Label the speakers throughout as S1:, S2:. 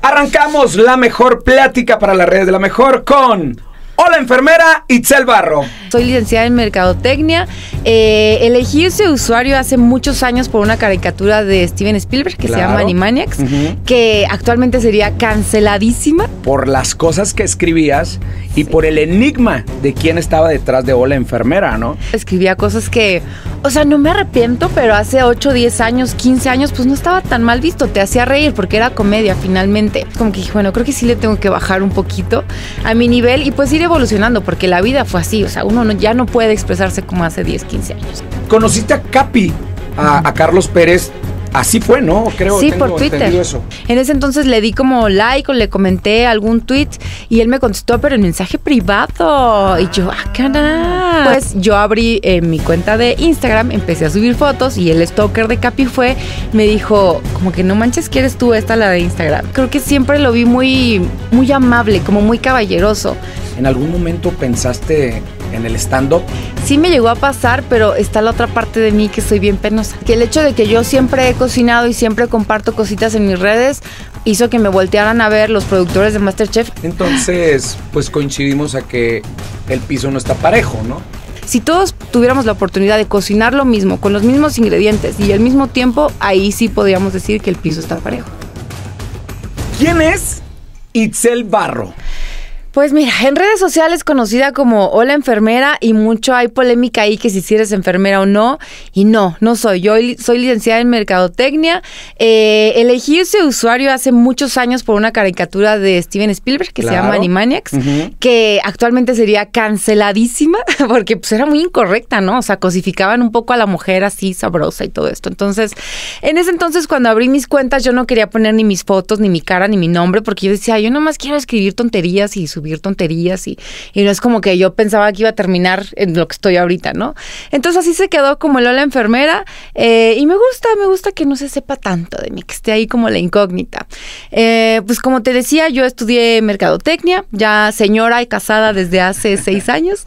S1: Arrancamos la mejor plática para las redes de la mejor con Hola enfermera Itzel Barro.
S2: Soy licenciada en Mercadotecnia. Eh, elegí ese usuario hace muchos años por una caricatura de Steven Spielberg que se llama Animaniacs, que actualmente sería canceladísima.
S1: Por las cosas que escribías y por el enigma de quién estaba detrás de Hola enfermera, ¿no?
S2: Escribía cosas que, o sea, no me arrepiento, pero hace 8, 10 años, 15 años, pues no estaba tan mal visto, te hacía reír porque era comedia finalmente. Como que dije, bueno, creo que sí le tengo que bajar un poquito a mi nivel y pues iré evolucionando porque la vida fue así, o sea, uno ya no puede expresarse como hace 10, 15 años.
S1: Conociste a Capi, a, Carlos Pérez, Así fue, ¿no? Creo Sí, por Twitter.
S2: En ese entonces le di como like o le comenté algún tweet y él me contestó, pero en mensaje privado. y yo, ah, caray. Pues yo abrí eh, mi cuenta de Instagram, empecé a subir fotos y el stalker de Capi fue, me dijo, como que no manches quieres tú esta la de Instagram. Creo que siempre lo vi muy, muy amable, como muy caballeroso.
S1: ¿En algún momento pensaste en el stand-up?
S2: Sí me llegó a pasar, pero está la otra parte de mí que soy bien penosa. Que el hecho de que yo siempre he cocinado y siempre comparto cositas en mis redes hizo que me voltearan a ver los productores de Masterchef. Entonces,
S1: pues coincidimos a que el piso no está parejo, ¿no?
S2: Si todos tuviéramos la oportunidad de cocinar lo mismo, con los mismos ingredientes y al mismo tiempo, ahí sí podríamos decir que el piso está parejo.
S1: ¿Quién es Itzel Barro?
S2: Pues mira, en redes sociales conocida como Hola Enfermera y mucho hay polémica ahí que si, eres enfermera o no. Y no, no soy. Yo soy licenciada en Mercadotecnia. Eh, elegí ese usuario hace muchos años por una caricatura de Steven Spielberg que se llama Animaniacs, que actualmente sería canceladísima porque pues era muy incorrecta, ¿no? O sea, cosificaban un poco a la mujer así sabrosa y todo esto. Entonces, en ese entonces cuando abrí mis cuentas yo no quería poner ni mis fotos, ni mi cara, ni mi nombre porque yo decía, yo nomás quiero escribir tonterías y subir tonterías y, y no es como que yo pensaba que iba a terminar en lo que estoy ahorita, ¿no? Entonces así se quedó como Lola enfermera eh, y me gusta, me gusta que no se sepa tanto de mí, que esté ahí como la incógnita. Eh, pues como te decía, yo estudié mercadotecnia, ya señora y casada desde hace seis años,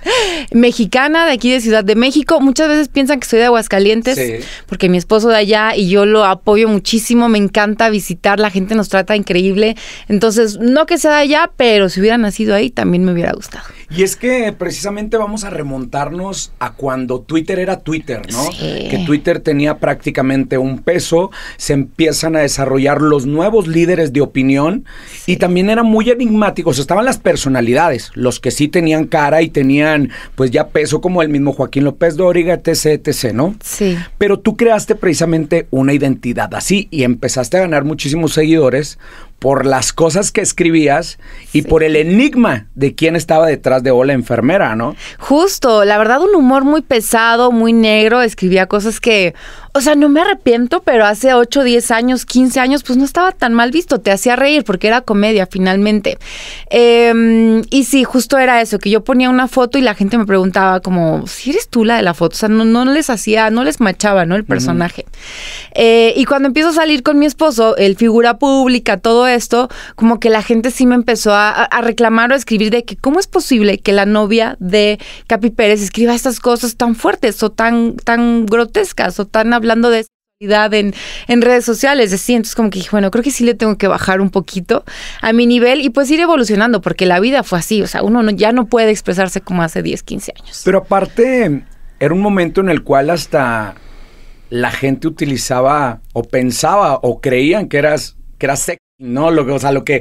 S2: mexicana de aquí de Ciudad de México. Muchas veces piensan que soy de Aguascalientes porque mi esposo de allá y yo lo apoyo muchísimo, me encanta visitar, la gente nos trata increíble. Entonces, no que sea de allá, pero si hubiera nacido ahí, también me hubiera gustado.
S1: Y es que precisamente vamos a remontarnos a cuando Twitter era Twitter, ¿no? Que Twitter tenía prácticamente un peso, se empiezan a desarrollar los nuevos líderes de opinión y también eran muy enigmáticos, estaban las personalidades, los que sí tenían cara y tenían pues ya peso como el mismo Joaquín López Dóriga, etc, etc, ¿no? Sí. Pero tú creaste precisamente una identidad así y empezaste a ganar muchísimos seguidores por las cosas que escribías y por el enigma de quién estaba detrás de Ola Enfermera, ¿no?
S2: Justo, la verdad un humor muy pesado, muy negro, escribía cosas que, o sea, no me arrepiento, pero hace 8, 10 años, 15 años, pues no estaba tan mal visto, te hacía reír porque era comedia finalmente. Em, y sí, justo era eso, que yo ponía una foto y la gente me preguntaba como, si eres tú la de la foto, o sea, no, no les hacía, no les machaba, ¿no? El personaje. Eh, y cuando empiezo a salir con mi esposo, el figura pública, todo esto, como que la gente sí me empezó a, reclamar o a escribir de que cómo es posible que la novia de Capi Pérez escriba estas cosas tan fuertes o tan, tan grotescas o tan hablando de en, en, redes sociales, así. Entonces, como que dije, bueno, creo que sí le tengo que bajar un poquito a mi nivel y pues ir evolucionando, porque la vida fue así. O sea, uno ya no puede expresarse como hace
S1: 10, 15 años. Pero aparte, era un momento en el cual hasta la gente utilizaba o pensaba o creían que eras, que eras no, lo que, o sea, lo que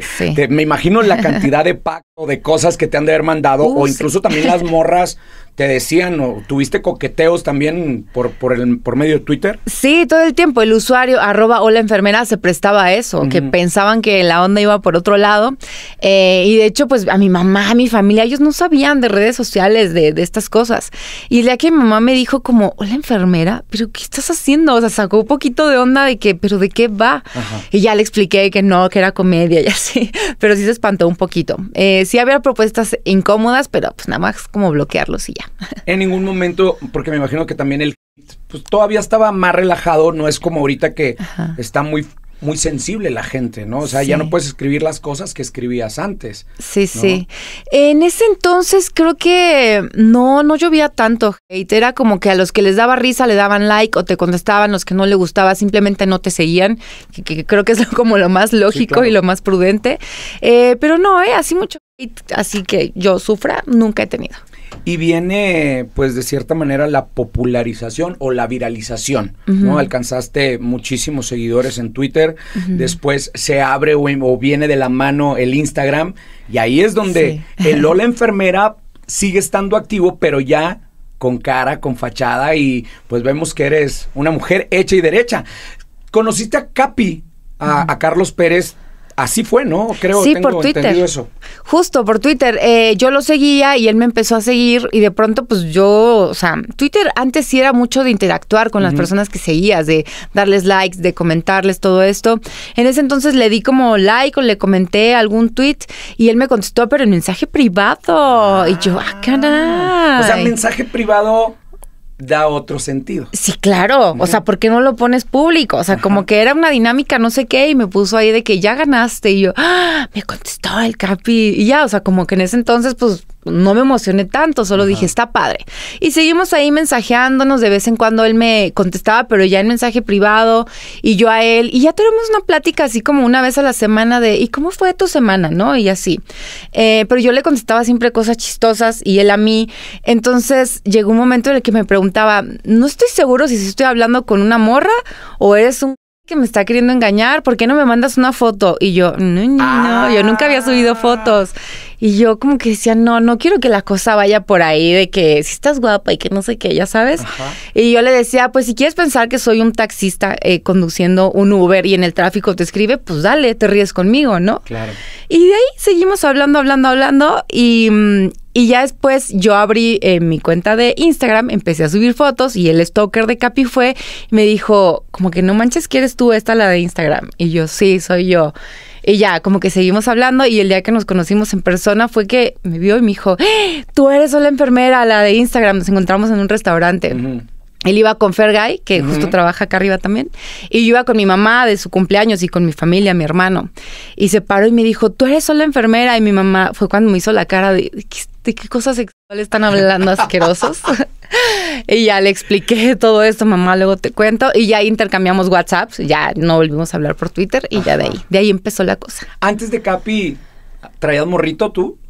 S1: me imagino la cantidad de pacto, de cosas que te han de haber mandado, o incluso también las morras te decían o tuviste coqueteos también por, por, el, por medio de Twitter?
S2: Sí, todo el tiempo. El usuario arroba hola enfermera se prestaba a eso, que pensaban que la onda iba por otro lado. Eh, y de hecho, pues a mi mamá, a mi familia, ellos no sabían de redes sociales, de, estas cosas. Y de que mi mamá me dijo como, hola enfermera, pero ¿qué estás haciendo? O sea, sacó un poquito de onda de que, pero ¿de qué va? Y ya le expliqué que no, que era comedia y así. Pero sí se espantó un poquito. Eh, sí había propuestas incómodas, pero pues nada más como bloquearlos y ya.
S1: En ningún momento, porque me imagino que también el pues todavía estaba más relajado, no es como ahorita que está muy muy sensible la gente, ¿no? O sea, ya no puedes escribir las cosas que escribías antes. Sí, sí.
S2: En ese entonces creo que no, no llovía tanto hate. Era como que a los que les daba risa le daban like o te contestaban, los que no le gustaba simplemente no te seguían, que, creo que es como lo más lógico y lo más prudente. Eh, pero no, eh, así mucho hate, así que yo sufra, nunca he tenido.
S1: Y viene, pues, de cierta manera la popularización o la viralización, ¿no? Alcanzaste muchísimos seguidores en Twitter, después se abre o, viene de la mano el Instagram, y ahí es donde el Lola Enfermera sigue estando activo, pero ya con cara, con fachada, y pues vemos que eres una mujer hecha y derecha. Conociste a Capi, a Carlos Pérez, Así fue, ¿no? Creo sí, por Twitter.
S2: Justo por Twitter. Eh, yo lo seguía y él me empezó a seguir y de pronto pues yo, o sea, Twitter antes sí era mucho de interactuar con las personas que seguías, de darles likes, de comentarles todo esto. En ese entonces le di como like o le comenté algún tweet y él me contestó, pero en mensaje privado. y yo, ah, caray. O sea, mensaje
S1: privado da otro sentido. Sí,
S2: claro. O sea, ¿por qué no lo pones público? O sea, como que era una dinámica, no sé qué, y me puso ahí de que ya ganaste. Y yo, ¡Ah! me contestó el Capi. Y ya, o sea, como que en ese entonces, pues no me emocioné tanto, solo dije, está padre. Y seguimos ahí mensajeándonos de vez en cuando, él me contestaba, pero ya en mensaje privado y yo a él. Y ya tenemos una plática así como una vez a la semana de, ¿y cómo fue tu semana? ¿No? Y así. Eh, pero yo le contestaba siempre cosas chistosas y él a mí. Entonces llegó un momento en el que me preguntaba, no estoy seguro si estoy hablando con una morra o eres un que me está queriendo engañar, ¿por qué no me mandas una foto? Y yo, no, no, yo nunca había subido ah. fotos. Y yo como que decía, no, no quiero que la cosa vaya por ahí de que si estás guapa y que no sé qué, ya sabes. Y yo le decía, pues si quieres pensar que soy un taxista eh, conduciendo un Uber y en el tráfico te escribe, pues dale, te ríes conmigo, ¿no? Claro. Y de ahí seguimos hablando, hablando, hablando y, mm, ya después yo abrí eh, mi cuenta de Instagram, empecé a subir fotos y el stalker de Capi fue, y me dijo, como que no manches, ¿quieres tú esta la de Instagram? Y yo, sí, soy yo. Y ya, como que seguimos hablando y el día que nos conocimos en persona fue que me vio y me dijo, ¡Ah! tú eres sola enfermera, la de Instagram, nos encontramos en un restaurante. Él iba con Fergay, que justo trabaja acá arriba también, y yo iba con mi mamá de su cumpleaños y con mi familia, mi hermano. Y se paró y me dijo, tú eres sola enfermera. Y mi mamá fue cuando me hizo la cara de, ¿de qué cosas sexuales están hablando asquerosos? y ya le expliqué todo esto, mamá, luego te cuento. Y ya intercambiamos WhatsApp ya no volvimos a hablar por Twitter y ya de ahí, de ahí empezó la cosa.
S1: Antes de Capi, ¿traías morrito tú?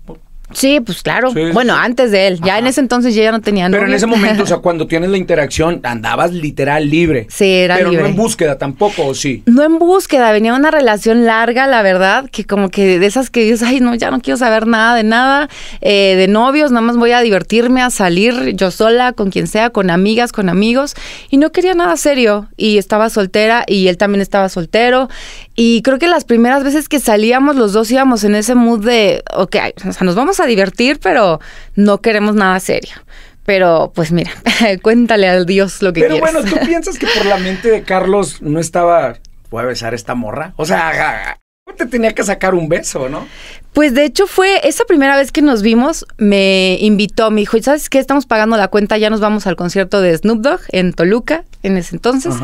S2: Sí, pues claro. bueno, antes de él. Ya en ese entonces yo ya no tenía nada. Pero en ese momento, o sea,
S1: cuando tienes la interacción, andabas literal libre. Sí, era Pero no en búsqueda tampoco, ¿o sí?
S2: No en búsqueda. Venía una relación larga, la verdad, que como que de esas que dices, ay, no, ya no quiero saber nada de nada, eh, de novios, nada más voy a divertirme, a salir yo sola, con quien sea, con amigas, con amigos. Y no quería nada serio. Y estaba soltera y él también estaba soltero. Y creo que las primeras veces que salíamos los dos íbamos en ese mood de, ok, o sea, nos vamos a a divertir, pero no queremos nada serio. Pero pues mira, cuéntale al Dios lo que Pero bueno, ¿tú
S1: piensas que por la mente de Carlos no estaba, voy a besar esta morra? O sea, te tenía que sacar un beso, ¿no?
S2: Pues de hecho fue esa primera vez que nos vimos, me invitó, me dijo, ¿sabes qué? Estamos pagando la cuenta, ya nos vamos al concierto de Snoop Dogg en Toluca en ese entonces.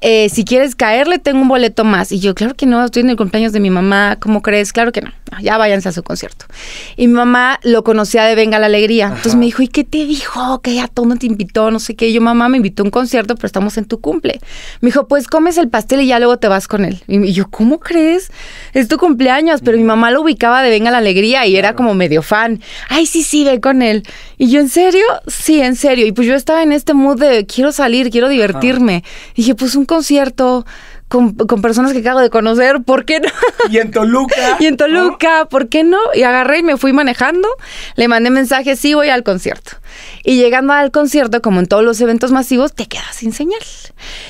S2: Eh, si quieres caerle, tengo un boleto más. Y yo, claro que no, estoy en el cumpleaños de mi mamá, ¿cómo crees? Claro que no, ah, ya váyanse a su concierto. Y mi mamá lo conocía de Venga la Alegría. Entonces me dijo, ¿y qué te dijo? Que ya todo no te invitó, no sé qué. yo, mamá, me invitó a un concierto, pero estamos en tu cumple. Me dijo, pues comes el pastel y ya luego te vas con él. Y yo, ¿cómo crees? Es tu cumpleaños, pero mi mamá lo ubicaba de Venga la Alegría y era como medio fan. Ay, sí, sí, ve con él. Y yo, ¿en serio? Sí, en serio. Y pues yo estaba en este mood de quiero salir, quiero divertirme y dije, pues un concierto con, personas que acabo de conocer, ¿por qué no? Y en Toluca. y en Toluca, ¿por qué no? Y agarré y me fui manejando, le mandé mensaje, sí, voy al concierto. Y llegando al concierto, como en todos los eventos masivos, te quedas sin señal.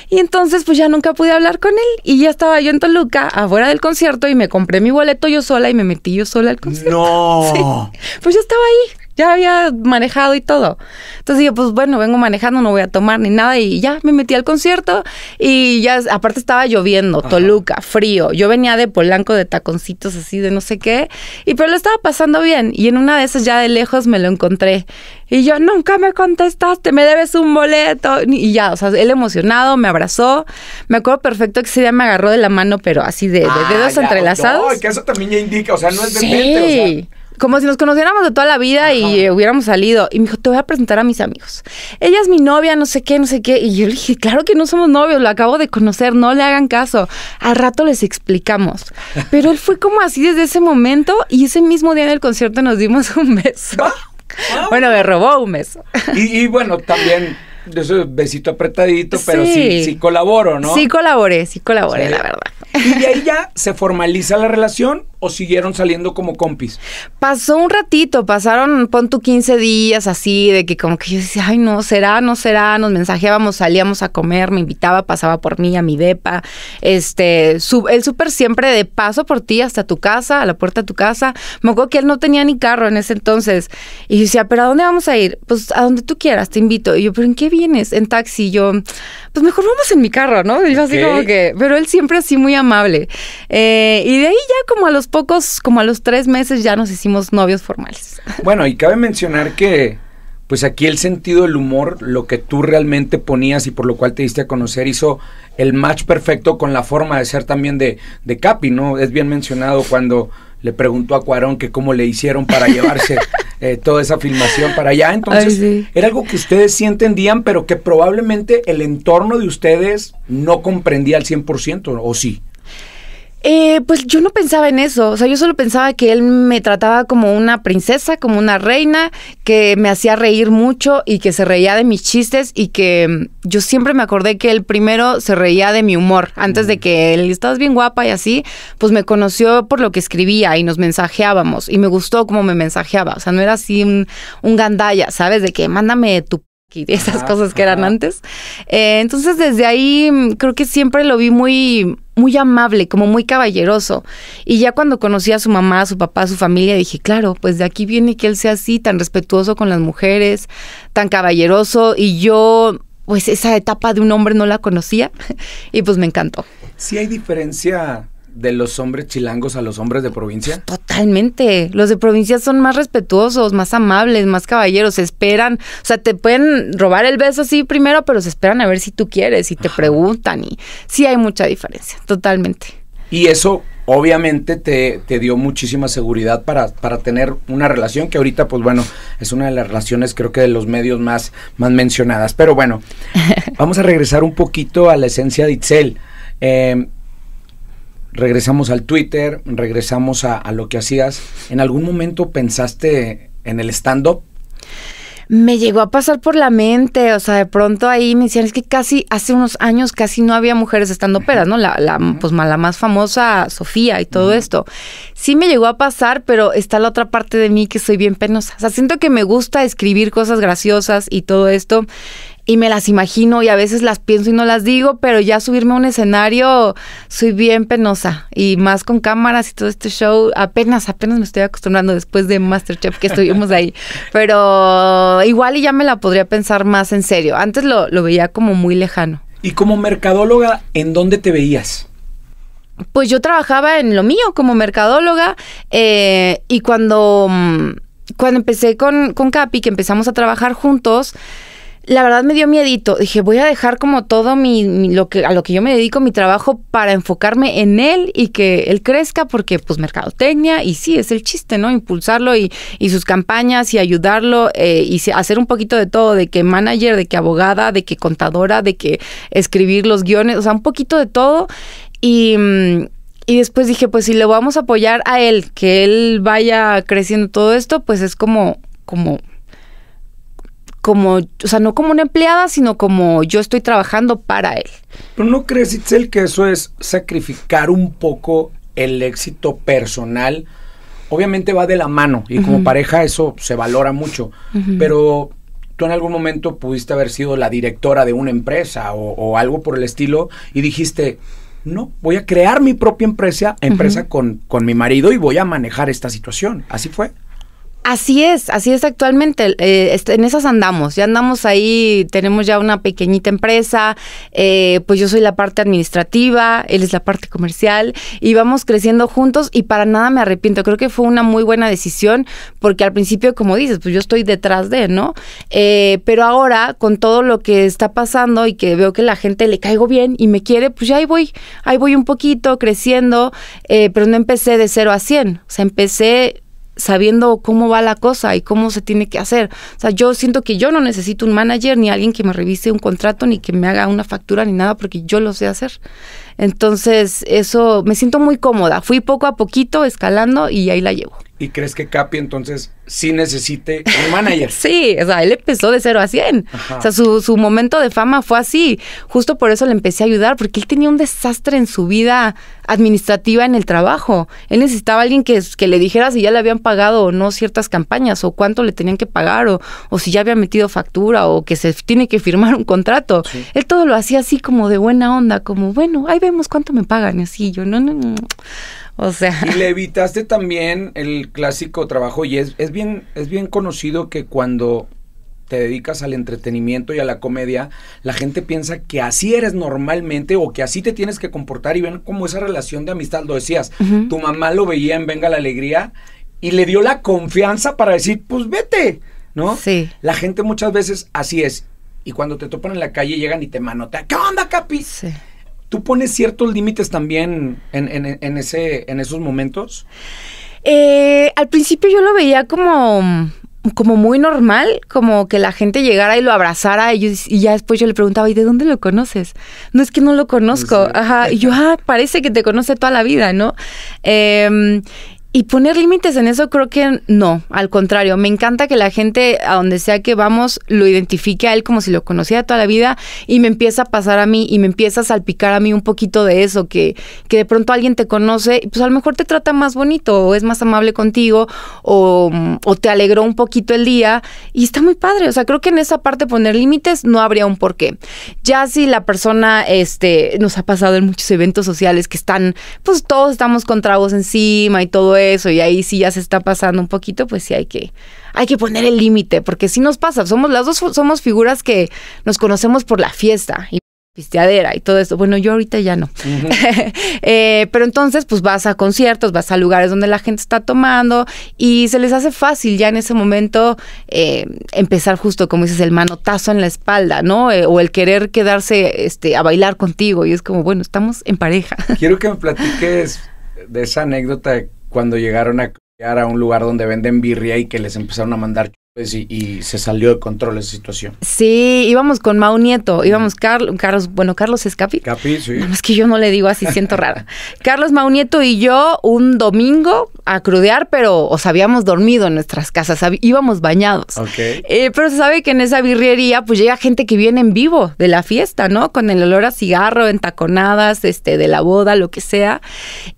S2: Y entonces, pues ya nunca pude hablar con él. Y ya estaba yo en Toluca, afuera del concierto, y me compré mi boleto yo sola y me metí yo sola al concierto.
S1: No.
S2: Pues yo estaba ahí ya había manejado y todo. Entonces yo, pues bueno, vengo manejando, no voy a tomar ni nada y ya me metí al concierto y ya, aparte estaba lloviendo, Toluca, frío. Yo venía de Polanco de taconcitos así de no sé qué, y pero lo estaba pasando bien y en una de esas ya de lejos me lo encontré y yo, nunca me contestaste, me debes un boleto y ya, o sea, él emocionado, me abrazó, me acuerdo perfecto que ese día me agarró de la mano, pero así de, ah, dedos entrelazados. que eso
S1: también ya indica, o sea, no es de o sea
S2: como si nos conociéramos de toda la vida y hubiéramos salido. Y me dijo, te voy a presentar a mis amigos. Ella es mi novia, no sé qué, no sé qué. Y yo le dije, claro que no somos novios, lo acabo de conocer, no le hagan caso. Al rato les explicamos. Pero él fue como así desde ese momento y ese mismo día en el concierto nos dimos un beso.
S1: bueno, me robó un beso. y bueno, también de besito apretadito, pero sí. sí, colaboro, ¿no? Sí
S2: colaboré, sí colaboré, la verdad.
S1: ¿Y de ahí ya se formaliza la relación o siguieron saliendo como compis?
S2: Pasó un ratito, pasaron, pon tu 15 días así, de que como que yo decía, ay, no, será, no será, nos mensajeábamos, salíamos a comer, me invitaba, pasaba por mí a mi depa, este, el súper siempre de paso por ti hasta tu casa, a la puerta de tu casa. Me acuerdo que él no tenía ni carro en ese entonces. Y yo decía, pero ¿a dónde vamos a ir? Pues a donde tú quieras, te invito. Y yo, pero ¿en qué vienes? En taxi. yo, pues mejor vamos en mi carro, ¿no? yo así como que, pero él siempre así muy amable. Eh, y de ahí ya como a los pocos, como a los tres meses ya nos hicimos novios formales.
S1: Bueno, y cabe mencionar que pues aquí el sentido del humor, lo que tú realmente ponías y por lo cual te diste a conocer, hizo el match perfecto con la forma de ser también de, de Capi, ¿no? Es bien mencionado cuando le preguntó a Cuarón que cómo le hicieron para llevarse eh, toda esa filmación para allá. Entonces, era algo que ustedes sí entendían, pero que probablemente el entorno de ustedes no comprendía al 100%, ¿o sí?
S2: Eh, pues yo no pensaba en eso, o sea, yo solo pensaba que él me trataba como una princesa, como una reina, que me hacía reír mucho y que se reía de mis chistes y que mm, yo siempre me acordé que él primero se reía de mi humor, antes de mm. que él, estás bien guapa y así, pues me conoció por lo que escribía y nos mensajeábamos y me gustó cómo me mensajeaba, o sea, no era así un, gandaya, gandalla, ¿sabes? De que mándame tu y esas cosas que eran antes. Eh, entonces desde ahí mm, creo que siempre lo vi muy muy amable, como muy caballeroso. Y ya cuando conocí a su mamá, a su papá, a su familia, dije, claro, pues de aquí viene que él sea así, tan respetuoso con las mujeres, tan caballeroso. Y yo, pues esa etapa de un hombre no la conocía y pues me encantó.
S1: si hay diferencia de los hombres chilangos a los hombres de provincia? Pues,
S2: totalmente. Los de provincia son más respetuosos, más amables, más caballeros. Se esperan, o sea, te pueden robar el beso así primero, pero se esperan a ver si tú quieres y te preguntan. Y sí hay mucha diferencia, totalmente.
S1: Y eso obviamente te, te dio muchísima seguridad para, para, tener una relación que ahorita, pues bueno, es una de las relaciones creo que de los medios más, más mencionadas. Pero bueno, vamos a regresar un poquito a la esencia de Itzel. Eh, regresamos al Twitter, regresamos a, lo que hacías. ¿En algún momento pensaste en el stand-up?
S2: me llegó a pasar por la mente, o sea, de pronto ahí me decían, es que casi hace unos años casi no había mujeres estando peras, ¿no? La, pues, la, más famosa, Sofía y todo esto. Sí me llegó a pasar, pero está la otra parte de mí que soy bien penosa. O sea, siento que me gusta escribir cosas graciosas y todo esto y me las imagino y a veces las pienso y no las digo, pero ya subirme a un escenario soy bien penosa y más con cámaras y todo este show, apenas, apenas me estoy acostumbrando después de Masterchef que estuvimos ahí, pero igual y ya me la podría pensar más en serio, antes lo, veía como muy lejano.
S1: Y como mercadóloga, ¿en dónde te veías?
S2: Pues yo trabajaba en lo mío como mercadóloga eh, y cuando, mm, cuando empecé con, con Capi, que empezamos a trabajar juntos, la verdad me dio miedito. Dije, voy a dejar como todo mi, lo que, a lo que yo me dedico, mi trabajo, para enfocarme en él y que él crezca, porque pues mercadotecnia, y sí, es el chiste, ¿no? Impulsarlo y, sus campañas y ayudarlo eh, y hacer un poquito de todo, de que manager, de que abogada, de que contadora, de que escribir los guiones, o sea, un poquito de todo. Y... Mm, y después dije, pues si le vamos a apoyar a él, que él vaya creciendo todo esto, pues es como, como como, o sea, no como una empleada, sino como yo estoy trabajando para él.
S1: Pero no crees, Itzel, que eso es sacrificar un poco el éxito personal. Obviamente va de la mano y como pareja eso se valora mucho, pero tú en algún momento pudiste haber sido la directora de una empresa o, algo por el estilo y dijiste, no, voy a crear mi propia empresa, empresa con, con mi marido y voy a manejar esta situación. ¿Así fue?
S2: Así es, así es actualmente. Eh, en esas andamos, ya andamos ahí, tenemos ya una pequeñita empresa, eh, pues yo soy la parte administrativa, él es la parte comercial y vamos creciendo juntos y para nada me arrepiento. Creo que fue una muy buena decisión porque al principio, como dices, pues yo estoy detrás de, ¿no? Eh, pero ahora con todo lo que está pasando y que veo que la gente le caigo bien y me quiere, pues ya ahí voy, ahí voy un poquito creciendo, pero no empecé de 0 a 100, o sea, empecé sabiendo cómo va la cosa y cómo se tiene que hacer. O sea, yo siento que yo no necesito un manager ni alguien que me revise un contrato ni que me haga una factura ni nada porque yo lo sé hacer. Entonces, eso me siento muy cómoda. Fui poco a poquito escalando y ahí la llevo.
S1: ¿Y crees que Capi entonces sí necesite un manager? sí,
S2: o sea, él empezó de cero a 100. O sea, su, momento de fama fue así. Justo por eso le empecé a ayudar, porque él tenía un desastre en su vida administrativa en el trabajo. Él necesitaba a alguien que, que, le dijera si ya le habían pagado o no ciertas campañas, o cuánto le tenían que pagar, o, o si ya había metido factura, o que se tiene que firmar un contrato. Él todo lo hacía así como de buena onda, como, bueno, ahí vemos cuánto me pagan. Y así yo, no, no, no. O
S1: sea. Y le evitaste también el clásico trabajo. Y es, es, bien, es bien conocido que cuando te dedicas al entretenimiento y a la comedia, la gente piensa que así eres normalmente o que así te tienes que comportar y ven como esa relación de amistad, lo decías, tu mamá lo veía en Venga la Alegría y le dio la confianza para decir, pues vete, ¿no? Sí. La gente muchas veces así es. Y cuando te topan en la calle llegan y te manotean, ¿qué onda, Capi? Sí. ¿Tú pones ciertos límites también en, ese, en esos momentos?
S2: Eh, al principio yo lo veía como, como muy normal, como que la gente llegara y lo abrazara y, y, ya después yo le preguntaba, ¿y de dónde lo conoces? No es que no lo conozco, ajá, y yo, ah, parece que te conoce toda la vida, ¿no? Em, y poner límites en eso creo que no, al contrario, me encanta que la gente a donde sea que vamos lo identifique a él como si lo conocía toda la vida y me empieza a pasar a mí y me empieza a salpicar a mí un poquito de eso, que, que de pronto alguien te conoce y pues a lo mejor te trata más bonito o es más amable contigo o, mm, o te alegró un poquito el día y está muy padre, o sea, creo que en esa parte poner límites no habría un porqué. Ya si la persona, este, nos ha pasado en muchos eventos sociales que están, pues todos estamos con tragos encima y todo eso eso y ahí sí ya se está pasando un poquito, pues sí hay que, hay que poner el límite, porque si nos pasa. Somos las dos, somos figuras que nos conocemos por la fiesta. Y pisteadera y todo esto. Bueno, yo ahorita ya no. Eh, pero entonces, pues vas a conciertos, vas a lugares donde la gente está tomando y se les hace fácil ya en ese momento eh, empezar justo, como dices, el manotazo en la espalda, ¿no? Eh, o el querer quedarse este, a bailar contigo y es como, bueno, estamos en pareja.
S1: Quiero que me platiques de esa anécdota cuando llegaron a, a un lugar donde venden birria y que les empezaron a mandar pues, y, se salió de control esa situación.
S2: Sí, íbamos con Mau Nieto, íbamos Carlos Carlos, bueno, Carlos es Capi, sí. es que yo no le digo así, siento rara. Carlos Mau Nieto y yo un domingo a crudear, pero os habíamos dormido en nuestras casas, íbamos bañados. Eh, pero se sabe que en esa birrería pues llega gente que viene en vivo de la fiesta, ¿no? Con el olor a cigarro, en taconadas, este, de la boda, lo que sea.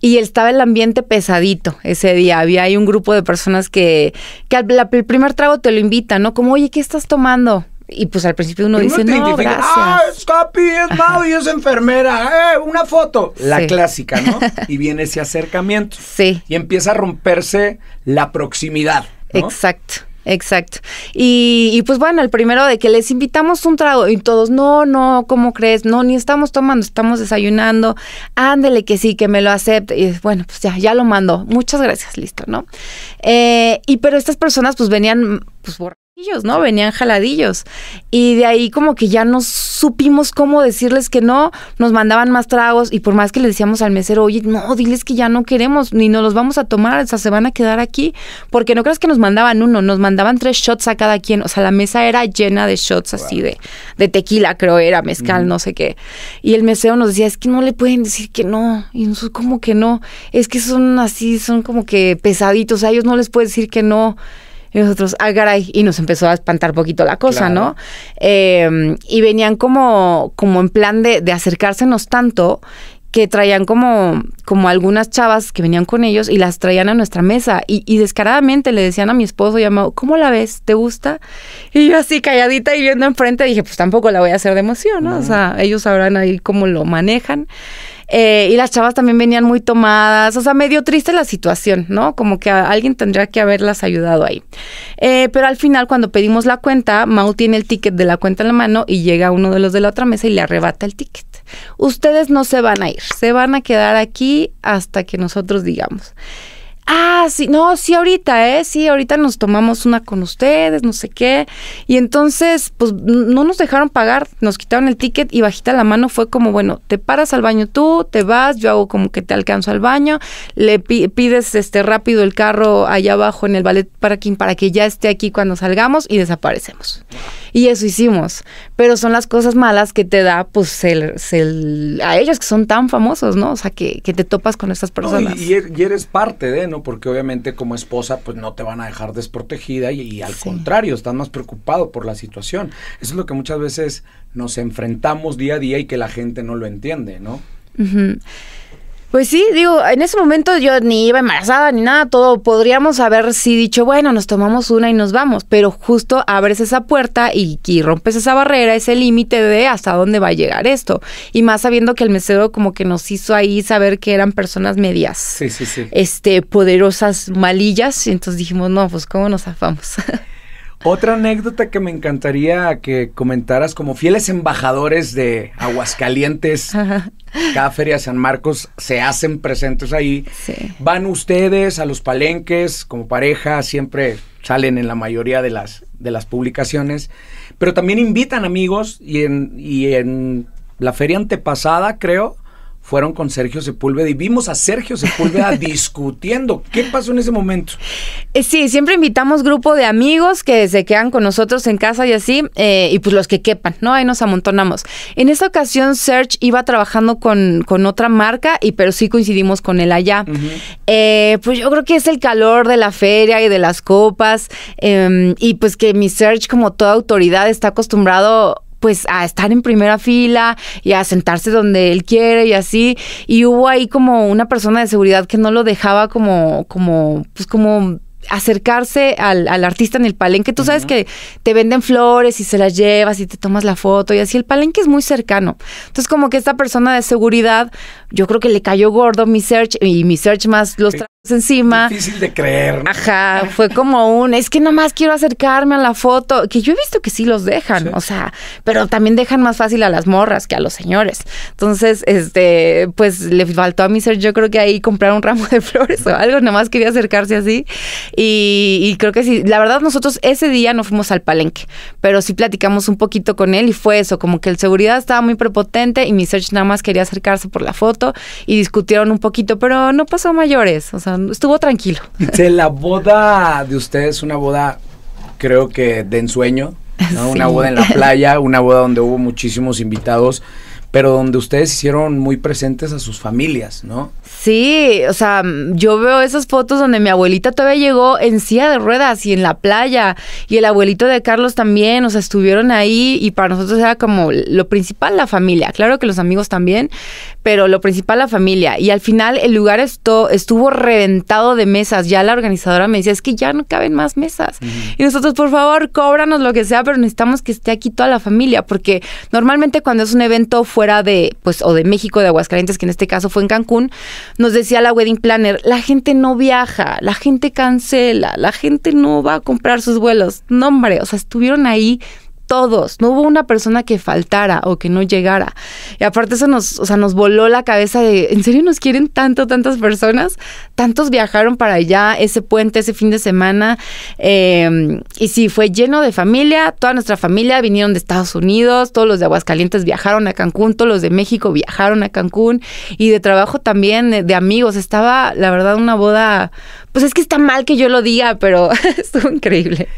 S2: Y estaba el ambiente pesadito ese día. Había ahí un grupo de personas que, que el primer trago te te lo invita ¿no? Como, oye, ¿qué estás tomando? Y pues al principio uno dice, no, gracias. Ah,
S1: es Capi, es Mau y es enfermera. Eh, una foto. La clásica, ¿no? Y viene ese acercamiento. Sí. Y empieza a romperse la proximidad. Exacto. Exacto. Y, y,
S2: pues bueno, el primero de que les invitamos un trago y todos, no, no, ¿cómo crees? No, ni estamos tomando, estamos desayunando, ándele que sí, que me lo acepte. Y bueno, pues ya, ya lo mando. Muchas gracias, listo, ¿no? Eh, y pero estas personas pues venían pues ¿no? Venían jaladillos. Y de ahí como que ya no supimos cómo decirles que no, nos mandaban más tragos y por más que le decíamos al mesero, oye, no, diles que ya no queremos, ni nos los vamos a tomar, o sea, se van a quedar aquí, porque no creas que nos mandaban uno, nos mandaban tres shots a cada quien, o sea, la mesa era llena de shots así de, tequila, creo era, mezcal, no sé qué. Y el mesero nos decía, es que no le pueden decir que no, y nosotros como que no, es que son así, son como que pesaditos, a ellos no les puede decir que no. Y nosotros, al ah, caray, y nos empezó a espantar poquito la cosa, ¿no? Em, y venían como, como en plan de, acercársenos tanto que traían como, como algunas chavas que venían con ellos y las traían a nuestra mesa. Y, descaradamente le decían a mi esposo, llamado, ¿cómo la ves? ¿Te gusta? Y yo así calladita y viendo enfrente dije, pues tampoco la voy a hacer de emoción, no. O sea, ellos sabrán ahí cómo lo manejan. Eh, y las chavas también venían muy tomadas, o sea, medio triste la situación, ¿no? Como que alguien tendría que haberlas ayudado ahí. Eh, pero al final, cuando pedimos la cuenta, Mau tiene el ticket de la cuenta en la mano y llega uno de los de la otra mesa y le arrebata el ticket. Ustedes no se van a ir, se van a quedar aquí hasta que nosotros digamos ah, sí, no, sí, ahorita, ¿eh? Sí, ahorita nos tomamos una con ustedes, no sé qué. Y entonces, pues no nos dejaron pagar, nos quitaron el ticket y bajita la mano fue como, bueno, te paras al baño tú, te vas, yo hago como que te alcanzo al baño, le pides este rápido el carro allá abajo en el ballet parking para que ya esté aquí cuando salgamos y desaparecemos. Y eso hicimos pero son las cosas malas que te da, pues, el, el, a ellos que son tan famosos, ¿no? O sea, que, te topas con estas personas.
S1: Er, y, eres parte de, ¿no? Porque obviamente como esposa, pues no te van a dejar desprotegida y, al contrario, están más preocupado por la situación. Eso es lo que muchas veces nos enfrentamos día a día y que la gente no lo entiende, ¿no?
S2: Pues sí, digo, en ese momento yo ni iba embarazada ni nada, todo podríamos haber sí dicho, bueno, nos tomamos una y nos vamos, pero justo abres esa puerta y, rompes esa barrera, ese límite de hasta dónde va a llegar esto. Y más sabiendo que el mesero como que nos hizo ahí saber que eran personas medias, sí, sí, sí. este, poderosas malillas, entonces dijimos, no, pues cómo nos afamos.
S1: Otra anécdota que me encantaría que comentaras como fieles embajadores de Aguascalientes, cada feria San Marcos se hacen presentes ahí. Van ustedes a los palenques como pareja, siempre salen en la mayoría de las, de las publicaciones, pero también invitan amigos y en, y en la feria antepasada, creo, fueron con Sergio Sepúlveda y vimos a Sergio Sepúlveda discutiendo. ¿Qué pasó en ese momento?
S2: Eh, sí, siempre invitamos grupo de amigos que se quedan con nosotros en casa y así, eh, y pues los que quepan, ¿no? Ahí nos amontonamos. En esta ocasión, Serge iba trabajando con, otra marca, y pero sí coincidimos con él allá. Eh, pues yo creo que es el calor de la feria y de las copas, em, y pues que mi Serge, como toda autoridad, está acostumbrado pues a estar en primera fila y a sentarse donde él quiere y así. Y hubo ahí como una persona de seguridad que no lo dejaba como, como, pues como acercarse al, al artista en el palenque. Tú sabes que te venden flores y se las llevas y te tomas la foto y así. El palenque es muy cercano. Entonces como que esta persona de seguridad, yo creo que le cayó gordo mi search y mi search más los encima.
S1: Difícil de creer.
S2: Ajá, fue como un, es que más quiero acercarme a la foto, que yo he visto que sí los dejan, o sea, pero también dejan más fácil a las morras que a los señores. Entonces, este, pues le faltó a mi ser, yo creo que ahí comprar un ramo de flores o algo, más quería acercarse así. Y, y creo que sí, la verdad nosotros ese día no fuimos al palenque, pero sí platicamos un poquito con él y fue eso, como que el seguridad estaba muy prepotente y mi search nada más quería acercarse por la foto y discutieron un poquito, pero no pasó a mayores, o sea, estuvo tranquilo.
S1: la boda de ustedes, una boda creo que de ensueño, una boda en la playa, una boda donde hubo muchísimos invitados pero donde ustedes hicieron muy presentes a sus familias, ¿no?
S2: Sí, o sea, yo veo esas fotos donde mi abuelita todavía llegó en silla de ruedas y en la playa, y el abuelito de Carlos también, o sea, estuvieron ahí y para nosotros era como lo principal la familia, claro que los amigos también, pero lo principal la familia. Y al final el lugar estuvo reventado de mesas, ya la organizadora me decía, es que ya no caben más mesas. Y nosotros, por favor, cóbranos lo que sea, pero necesitamos que esté aquí toda la familia, porque normalmente cuando es un evento fuera de, pues, o de México, de Aguascalientes, que en este caso fue en Cancún, nos decía la wedding planner, la gente no viaja, la gente cancela, la gente no va a comprar sus vuelos. No, hombre, o sea, estuvieron ahí todos, no hubo una persona que faltara o que no llegara. Y aparte eso nos, sea, nos voló la cabeza de, ¿en serio nos quieren tanto, tantas personas? Tantos viajaron para allá ese puente, ese fin de semana. Em, y sí, fue lleno de familia, toda nuestra familia vinieron de Estados Unidos, todos los de Aguascalientes viajaron a Cancún, todos los de México viajaron a Cancún y de trabajo también, de, amigos. Estaba, la verdad, una boda, pues es que está mal que yo lo diga, pero estuvo increíble.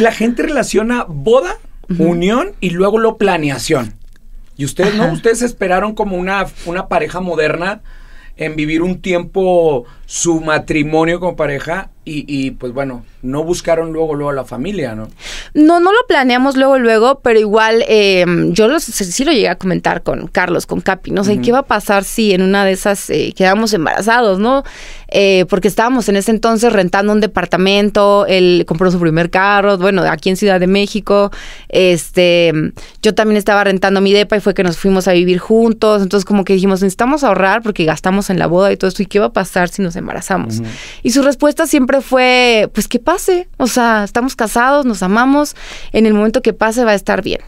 S1: La gente relaciona boda unión y luego lo planeación. Y ustedes no, ustedes esperaron como una, una pareja moderna en vivir un tiempo su matrimonio con pareja y, y, pues bueno, no buscaron luego luego a la familia, ¿no?
S2: No, no lo planeamos luego luego, pero igual eh, yo sí lo llegué a comentar con Carlos, con Capi, no sé, ¿qué va a pasar si en una de esas eh, quedamos embarazados, no? Eh, porque estábamos en ese entonces rentando un departamento, él compró su primer carro, bueno, aquí en Ciudad de México, este, yo también estaba rentando mi depa y fue que nos fuimos a vivir juntos, entonces como que dijimos, necesitamos ahorrar porque gastamos en la boda y todo esto, ¿y qué va a pasar si nos embarazamos. Y su respuesta siempre fue, pues que pase, o sea, estamos casados, nos amamos, en el momento que pase va a estar bien.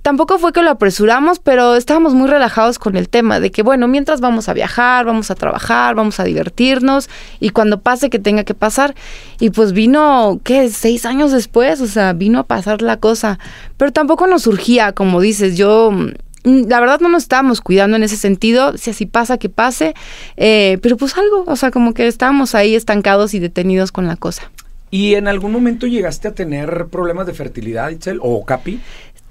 S2: Tampoco fue que lo apresuramos, pero estábamos muy relajados con el tema de que, bueno, mientras vamos a viajar, vamos a trabajar, vamos a divertirnos y cuando pase que tenga que pasar. Y pues vino, ¿qué? Seis años después, o sea, vino a pasar la cosa. Pero tampoco nos surgía, como dices, yo Mm, la verdad no nos estábamos cuidando en ese sentido, si así pasa, que pase, eh, pero pues algo, o sea, como que estábamos ahí estancados y detenidos con la cosa.
S1: ¿Y en algún momento llegaste a tener problemas de fertilidad, Itzel, o Capi?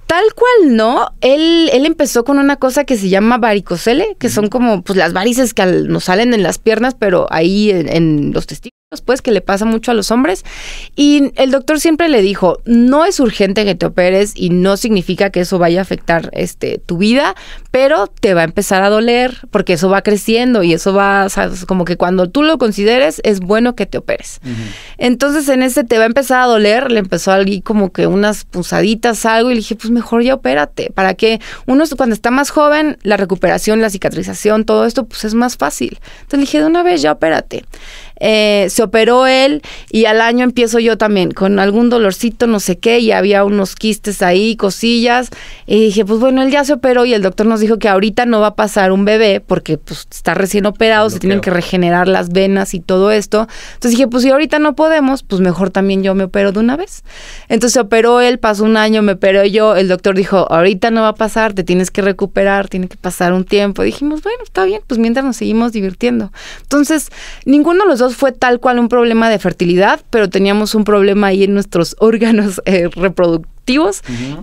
S2: Tal cual, ¿no? Él, empezó con una cosa que se llama varicocele, que son como pues, las varices que nos salen en las piernas, pero ahí en, en los testículos pues que le pasa mucho a los hombres y el doctor siempre le dijo no es urgente que te operes y no significa que eso vaya a afectar este tu vida pero te va a empezar a doler porque eso va creciendo y eso va como que cuando tú lo consideres es bueno que te operes entonces en ese te va a empezar a doler le empezó alguien como que unas punzaditas algo y le dije pues mejor ya opérate para que uno cuando está más joven la recuperación la cicatrización todo esto pues es más fácil entonces le dije de una vez ya opérate eh, se operó él y al año empiezo yo también con algún dolorcito, no sé qué, y había unos quistes ahí, cosillas, y dije, pues bueno, él ya se operó y el doctor nos dijo que ahorita no va a pasar un bebé porque pues está recién operado, se tienen que regenerar las venas y todo esto. Entonces dije, pues si ahorita no podemos, pues mejor también yo me opero de una vez. Entonces se operó él, pasó un año, me operé yo, el doctor dijo, ahorita no va a pasar, te tienes que recuperar, tiene que pasar un tiempo. Dijimos, bueno, está bien, pues mientras nos seguimos divirtiendo. Entonces, ninguno de los dos fue tal cual un problema de fertilidad, pero teníamos un problema ahí en nuestros órganos eh, reproductivos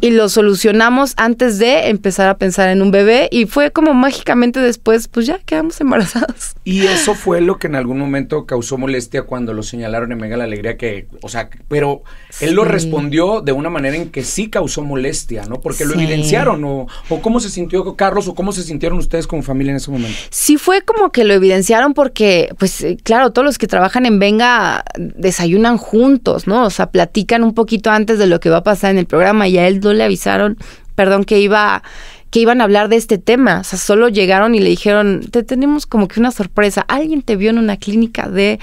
S2: y lo solucionamos antes de empezar a pensar en un bebé y fue como mágicamente después, pues ya quedamos embarazados.
S1: Y eso fue lo que en algún momento causó molestia cuando lo señalaron en Mega la Alegría, que, o sea, pero él lo respondió de una manera en que sí causó molestia, ¿no? Porque lo evidenciaron, o, o cómo se sintió Carlos, o cómo se sintieron ustedes como familia en ese momento.
S2: Sí fue como que lo evidenciaron porque, pues eh, claro, todos los que trabajan en Venga desayunan juntos, ¿no? O sea, platican un poquito antes de lo que va a pasar en el y a él no le avisaron, perdón, que iba que iban a hablar de este tema. O sea, solo llegaron y le dijeron, te tenemos como que una sorpresa. Alguien te vio en una clínica de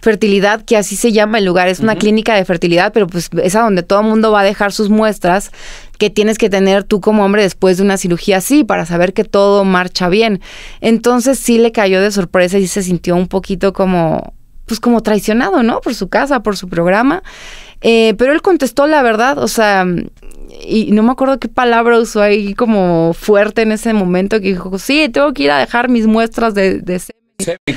S2: fertilidad, que así se llama el lugar. Es una clínica de fertilidad, pero pues es a donde todo el mundo va a dejar sus muestras que tienes que tener tú como hombre después de una cirugía así para saber que todo marcha bien. Entonces sí le cayó de sorpresa y se sintió un poquito como, pues como traicionado, ¿no? Por su casa, por su programa. Eh, pero él contestó la verdad, o sea, y no me acuerdo qué palabra usó ahí como fuerte en ese momento, que dijo, sí, tengo que ir a dejar mis muestras de... de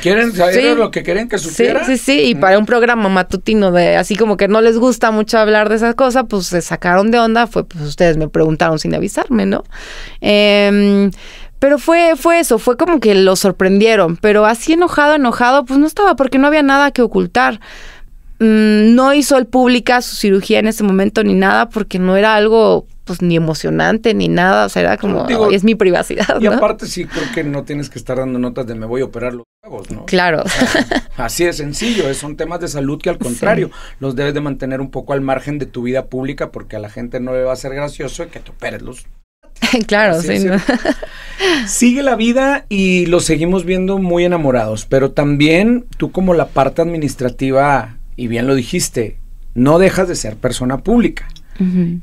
S1: ¿Quieren saber lo que quieren que supiera? Sí,
S2: sí, sí, y para un programa matutino de así como que no les gusta mucho hablar de esas cosas, pues se sacaron de onda, fue pues ustedes me preguntaron sin avisarme, ¿no? Em, pero fue, fue eso, fue como que lo sorprendieron, pero así enojado, enojado, pues no estaba porque no había nada que ocultar. Mm, no hizo el público su cirugía en ese momento ni nada porque no era algo pues ni emocionante ni nada, o sea, era como es mi privacidad. Y aparte
S1: sí creo que no tienes que estar dando notas de me voy a operar los huevos, ¿no? Claro. así de sencillo, son temas de salud que al contrario, los debes de mantener un poco al margen de tu vida pública porque a la gente no le va a ser gracioso que te operes los claro, sí. Sigue la vida y los seguimos viendo muy enamorados, pero también tú como la parte administrativa y bien lo dijiste, no dejas de ser persona pública.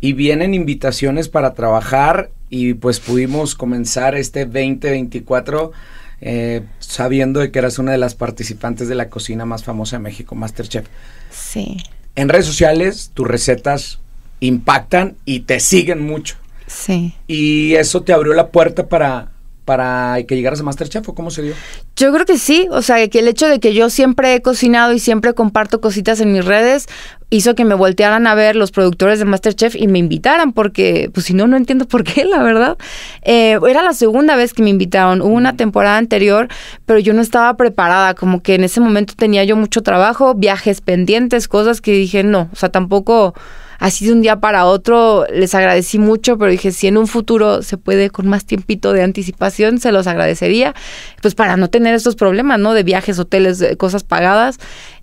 S1: Y vienen invitaciones para trabajar y pues pudimos comenzar este 2024 eh, sabiendo de que eras una de las participantes de la cocina más famosa de México, Masterchef. Sí. En redes sociales tus recetas impactan y te siguen mucho. Sí. Y eso te abrió la puerta para para que llegaras a Masterchef o cómo se dio?
S2: Yo creo que sí, o sea, que el hecho de que yo siempre he cocinado y siempre comparto cositas en mis redes hizo que me voltearan a ver los productores de Masterchef y me invitaran porque, pues si no, no entiendo por qué, la verdad. Eh, era la segunda vez que me invitaron, hubo una temporada anterior, pero yo no estaba preparada, como que en ese momento tenía yo mucho trabajo, viajes pendientes, cosas que dije, no, o sea, tampoco así de un día para otro les agradecí mucho, pero dije, si en un futuro se puede con más tiempito de anticipación, se los agradecería, pues para no tener estos problemas, ¿no? De viajes, hoteles, cosas pagadas.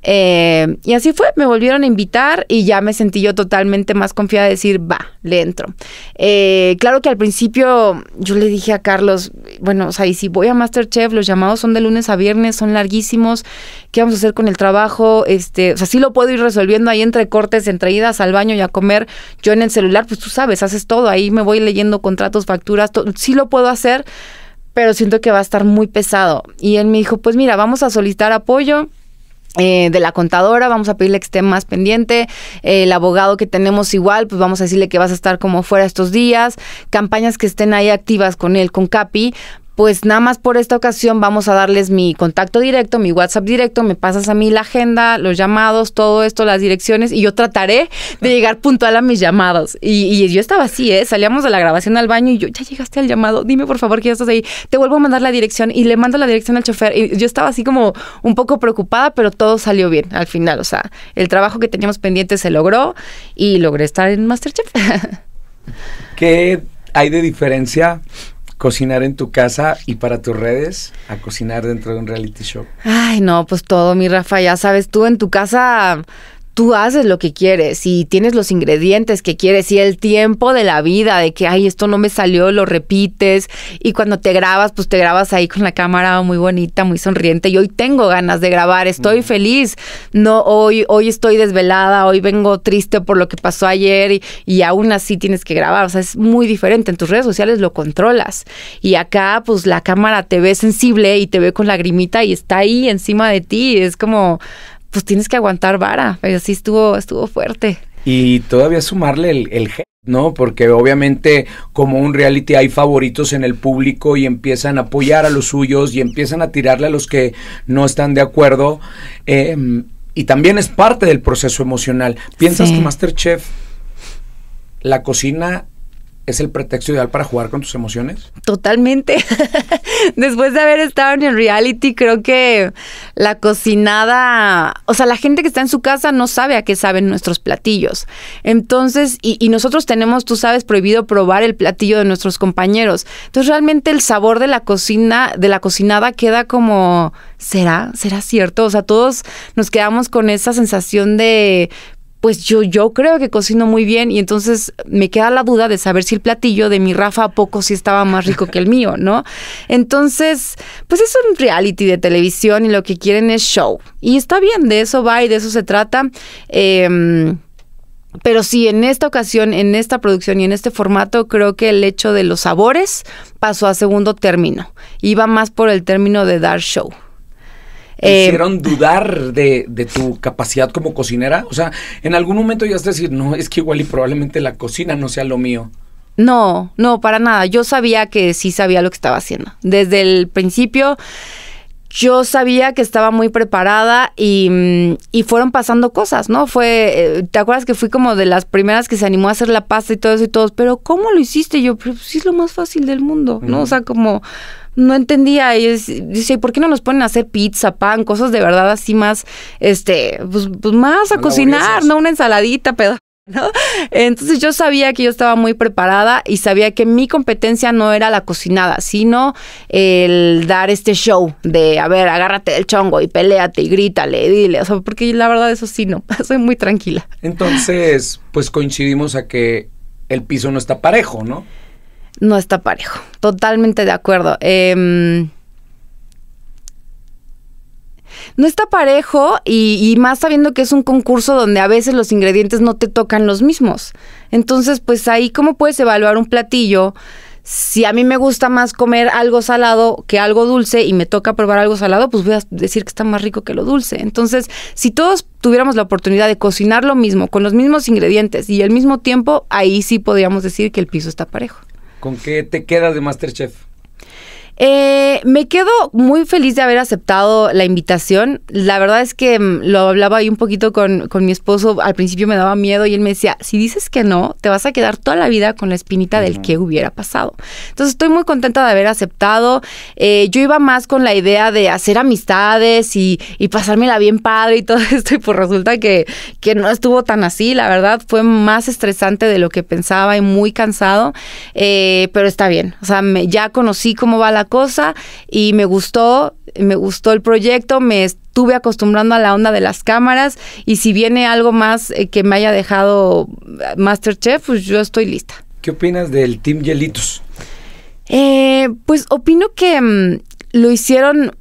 S2: Eh, y así fue, me volvieron a invitar y ya me sentí yo totalmente más confiada de decir, va, le entro. Eh, claro que al principio yo le dije a Carlos, bueno, o sea, y si voy a Masterchef, los llamados son de lunes a viernes, son larguísimos, ¿qué vamos a hacer con el trabajo? Este, o sea, sí lo puedo ir resolviendo ahí entre cortes, entre idas al baño y a comer. Yo en el celular, pues tú sabes, haces todo, ahí me voy leyendo contratos, facturas, sí lo puedo hacer, pero siento que va a estar muy pesado. Y él me dijo, pues mira, vamos a solicitar apoyo eh, de la contadora, vamos a pedirle que esté más pendiente, el abogado que tenemos igual, pues vamos a decirle que vas a estar como fuera estos días, campañas que estén ahí activas con él, con Capi, pues nada más por esta ocasión vamos a darles mi contacto directo, mi WhatsApp directo, me pasas a mí la agenda, los llamados, todo esto, las direcciones, y yo trataré de llegar puntual a mis llamados. Y, yo estaba así, ¿eh? Salíamos de la grabación al baño y yo, ya llegaste al llamado, dime por favor que ya estás ahí, te vuelvo a mandar la dirección y le mando la dirección al chofer. Y yo estaba así como un poco preocupada, pero todo salió bien al final, o sea, el trabajo que teníamos pendiente se logró y logré estar en Masterchef.
S1: ¿Qué hay de diferencia? cocinar en tu casa y para tus redes a cocinar dentro de un reality show?
S2: Ay, no, pues todo, mi Rafa, ya sabes, tú en tu casa tú haces lo que quieres y tienes los ingredientes que quieres y el tiempo de la vida, de que, ay, esto no me salió, lo repites y cuando te grabas, pues te grabas ahí con la cámara muy bonita, muy sonriente y hoy tengo ganas de grabar, estoy mm. feliz, no, hoy, hoy estoy desvelada, hoy vengo triste por lo que pasó ayer y, y, aún así tienes que grabar, o sea, es muy diferente, en tus redes sociales lo controlas y acá pues la cámara te ve sensible y te ve con lagrimita y está ahí encima de ti, es como pues tienes que aguantar vara, pero sí estuvo, estuvo fuerte.
S1: Y todavía sumarle el, el ¿no? Porque obviamente como un reality hay favoritos en el público y empiezan a apoyar a los suyos y empiezan a tirarle a los que no están de acuerdo. Em, y también es parte del proceso emocional. ¿Piensas que Masterchef, la cocina es el pretexto ideal para jugar con tus emociones?
S2: Totalmente. Después de haber estado en reality, creo que la cocinada, o sea, la gente que está en su casa no sabe a qué saben nuestros platillos. Entonces, y, y nosotros tenemos, tú sabes, prohibido probar el platillo de nuestros compañeros. Entonces, realmente el sabor de la cocina, de la cocinada queda como, ¿será? ¿Será cierto? O sea, todos nos quedamos con esa sensación de pues yo, yo creo que cocino muy bien y entonces me queda la duda de saber si el platillo de mi Rafa poco si estaba más rico que el mío, ¿no? Entonces, pues es un reality de televisión y lo que quieren es show. Y está bien, de eso va y de eso se trata. Em, pero sí, en esta ocasión, en esta producción y en este formato, creo que el hecho de los sabores pasó a segundo término. Iba más por el término de dar show.
S1: ¿Te eh, hicieron dudar de, de, tu capacidad como cocinera? O sea, en algún momento ya a decir, no, es que igual y probablemente la cocina no sea lo mío.
S2: No, no, para nada. Yo sabía que sí sabía lo que estaba haciendo. Desde el principio, yo sabía que estaba muy preparada y, mm, fueron pasando cosas, ¿no? Fue, eh, ¿te acuerdas que fui como de las primeras que se animó a hacer la pasta y todo eso y todos? Pero ¿cómo lo hiciste? yo, pues es lo más fácil del mundo, ¿no? O sea, como no entendía. Y dice, ¿por qué no nos ponen a hacer pizza, pan, cosas de verdad así más, este, pues, pues más a cocinar, ¿no? Una ensaladita, pedo ¿no? Entonces yo sabía que yo estaba muy preparada y sabía que mi competencia no era la cocinada, sino el dar este show de, a ver, agárrate del chongo y peleate y grítale, dile, o sea, porque la verdad eso sí no, soy muy tranquila.
S1: Entonces, pues coincidimos a que el piso no está parejo, ¿no?
S2: No está parejo, totalmente de acuerdo. Eh, no está parejo y, más sabiendo que es un concurso donde a veces los ingredientes no te tocan los mismos. Entonces, pues ahí, ¿cómo puedes evaluar un platillo? Si a mí me gusta más comer algo salado que algo dulce y me toca probar algo salado, pues voy a decir que está más rico que lo dulce. Entonces, si todos tuviéramos la oportunidad de cocinar lo mismo, con los mismos ingredientes y al mismo tiempo, ahí sí podríamos decir que el piso está parejo.
S1: ¿Con qué te quedas de Masterchef?
S2: Eh, me quedo muy feliz de haber aceptado la invitación. La verdad es que mm, lo hablaba ahí un poquito con, con, mi esposo. Al principio me daba miedo y él me decía, si dices que no, te vas a quedar toda la vida con la espinita del que hubiera pasado. Entonces estoy muy contenta de haber aceptado. Eh, yo iba más con la idea de hacer amistades y, y pasármela bien padre y todo esto. Y pues resulta que, que, no estuvo tan así. La verdad fue más estresante de lo que pensaba y muy cansado. Eh, pero está bien. O sea, ya conocí cómo va la cosa y me gustó, me gustó el proyecto, me estuve acostumbrando a la onda de las cámaras y si viene algo más eh, que me haya dejado eh, Masterchef, pues yo estoy lista.
S1: ¿Qué opinas del Team Yelitos?
S2: Eh, pues opino que mm, lo hicieron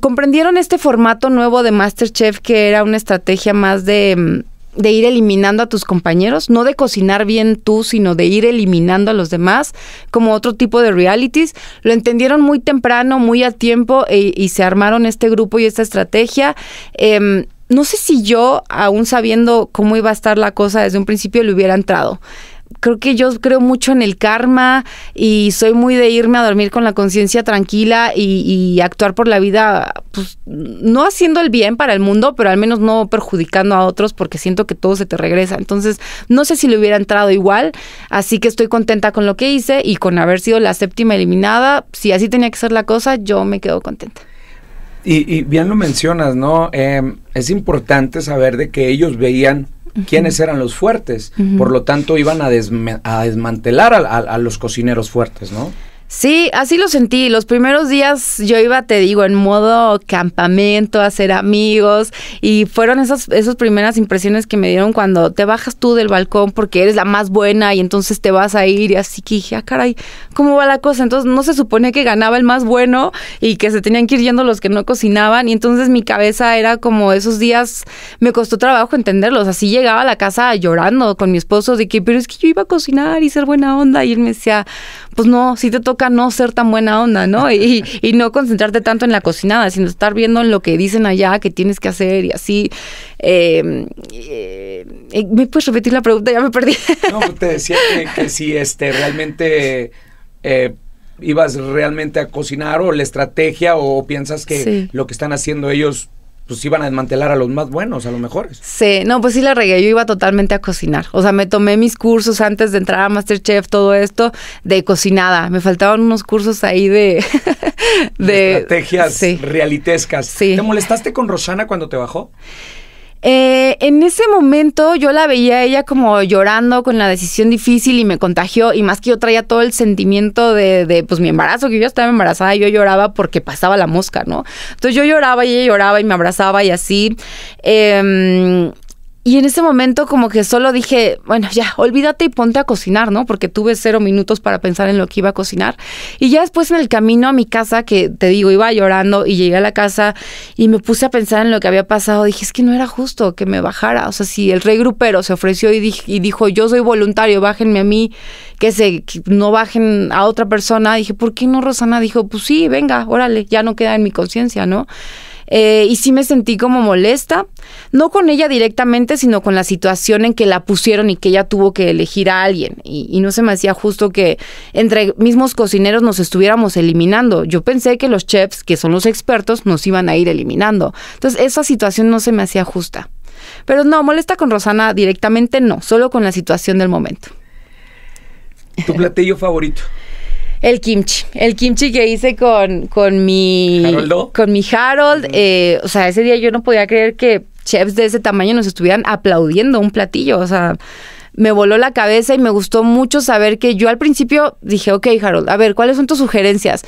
S2: comprendieron este formato nuevo de MasterChef que era una estrategia más de mm, de ir eliminando a tus compañeros, no de cocinar bien tú, sino de ir eliminando a los demás, como otro tipo de realities. Lo entendieron muy temprano, muy a tiempo, e, y se armaron este grupo y esta estrategia. Em, no sé si yo, aún sabiendo cómo iba a estar la cosa desde un principio, le hubiera entrado creo que yo creo mucho en el karma y soy muy de irme a dormir con la conciencia tranquila y, actuar por la vida, pues no haciendo el bien para el mundo, pero al menos no perjudicando a otros porque siento que todo se te regresa. Entonces, no sé si le hubiera entrado igual, así que estoy contenta con lo que hice y con haber sido la séptima eliminada. Si así tenía que ser la cosa, yo me quedo
S1: contenta. Y, bien lo mencionas, ¿no? Em, es importante saber de que ellos veían quiénes eran los fuertes. Por lo tanto, iban a, desmantelar a los cocineros fuertes, ¿no?
S2: Sí, así lo sentí. Los primeros días yo iba, te digo, en modo campamento, a hacer amigos y fueron esas, esas primeras impresiones que me dieron cuando te bajas tú del balcón porque eres la más buena y entonces te vas a ir y así que dije, ah, caray, ¿cómo va la cosa? Entonces no se supone que ganaba el más bueno y que se tenían que ir yendo los que no cocinaban y entonces mi cabeza era como esos días, me costó trabajo entenderlos. Así llegaba a la casa llorando con mi esposo de que, pero es que yo iba a cocinar y ser buena onda y él me decía, pues no, si te toca no ser tan buena onda, ¿no? Y, no concentrarte tanto en la cocinada, sino estar viendo lo que dicen allá, que tienes que hacer y así. Em, eh, eh, ¿Me puedes repetir la pregunta? Ya me perdí. No, pues
S1: te decía que, si este, realmente... Eh, ibas realmente a cocinar o la estrategia o piensas que lo que están haciendo ellos pues iban a desmantelar a los más buenos, a los mejores.
S2: Sí, no, pues sí la regué, yo iba totalmente a cocinar. O sea, me tomé mis cursos antes de entrar a Masterchef, todo esto, de cocinada. Me faltaban unos cursos ahí de...
S1: de, estrategias realitescas. ¿Te molestaste con Rosana cuando te bajó?
S2: Eh, en ese momento yo la veía ella como llorando con la decisión difícil y me contagió y más que yo traía todo el sentimiento de, pues mi embarazo, que yo estaba embarazada y yo lloraba porque pasaba la mosca, ¿no? Entonces yo lloraba y ella lloraba y me abrazaba y así. Em, y en ese momento como que solo dije, bueno, ya, olvídate y ponte a cocinar, ¿no? Porque tuve cero minutos para pensar en lo que iba a cocinar. Y ya después en el camino a mi casa, que te digo, iba llorando y llegué a la casa y me puse a pensar en lo que había pasado. Dije, es que no era justo que me bajara. O sea, si el rey grupero se ofreció y, dijo, yo soy voluntario, bájenme a mí, que, se, que no bajen a otra persona. Dije, ¿por qué no Rosana? Dijo, pues sí, venga, órale, ya no queda en mi conciencia, ¿no? Eh, y sí me sentí como molesta, no con ella directamente, sino con la situación en que la pusieron y que ella tuvo que elegir a alguien. Y, y no se me hacía justo que entre mismos cocineros nos estuviéramos eliminando. Yo pensé que los chefs, que son los expertos, nos iban a ir eliminando. Entonces esa situación no se me hacía justa. Pero no, molesta con Rosana directamente, no, solo con la situación del momento.
S1: ¿Tu platillo favorito?
S2: El kimchi. El kimchi que hice con, con mi. Con mi Harold. Eh, o sea, ese día yo no podía creer que chefs de ese tamaño nos estuvieran aplaudiendo un platillo. O sea me voló la cabeza y me gustó mucho saber que yo al principio dije, ok, Harold, a ver, ¿cuáles son tus sugerencias?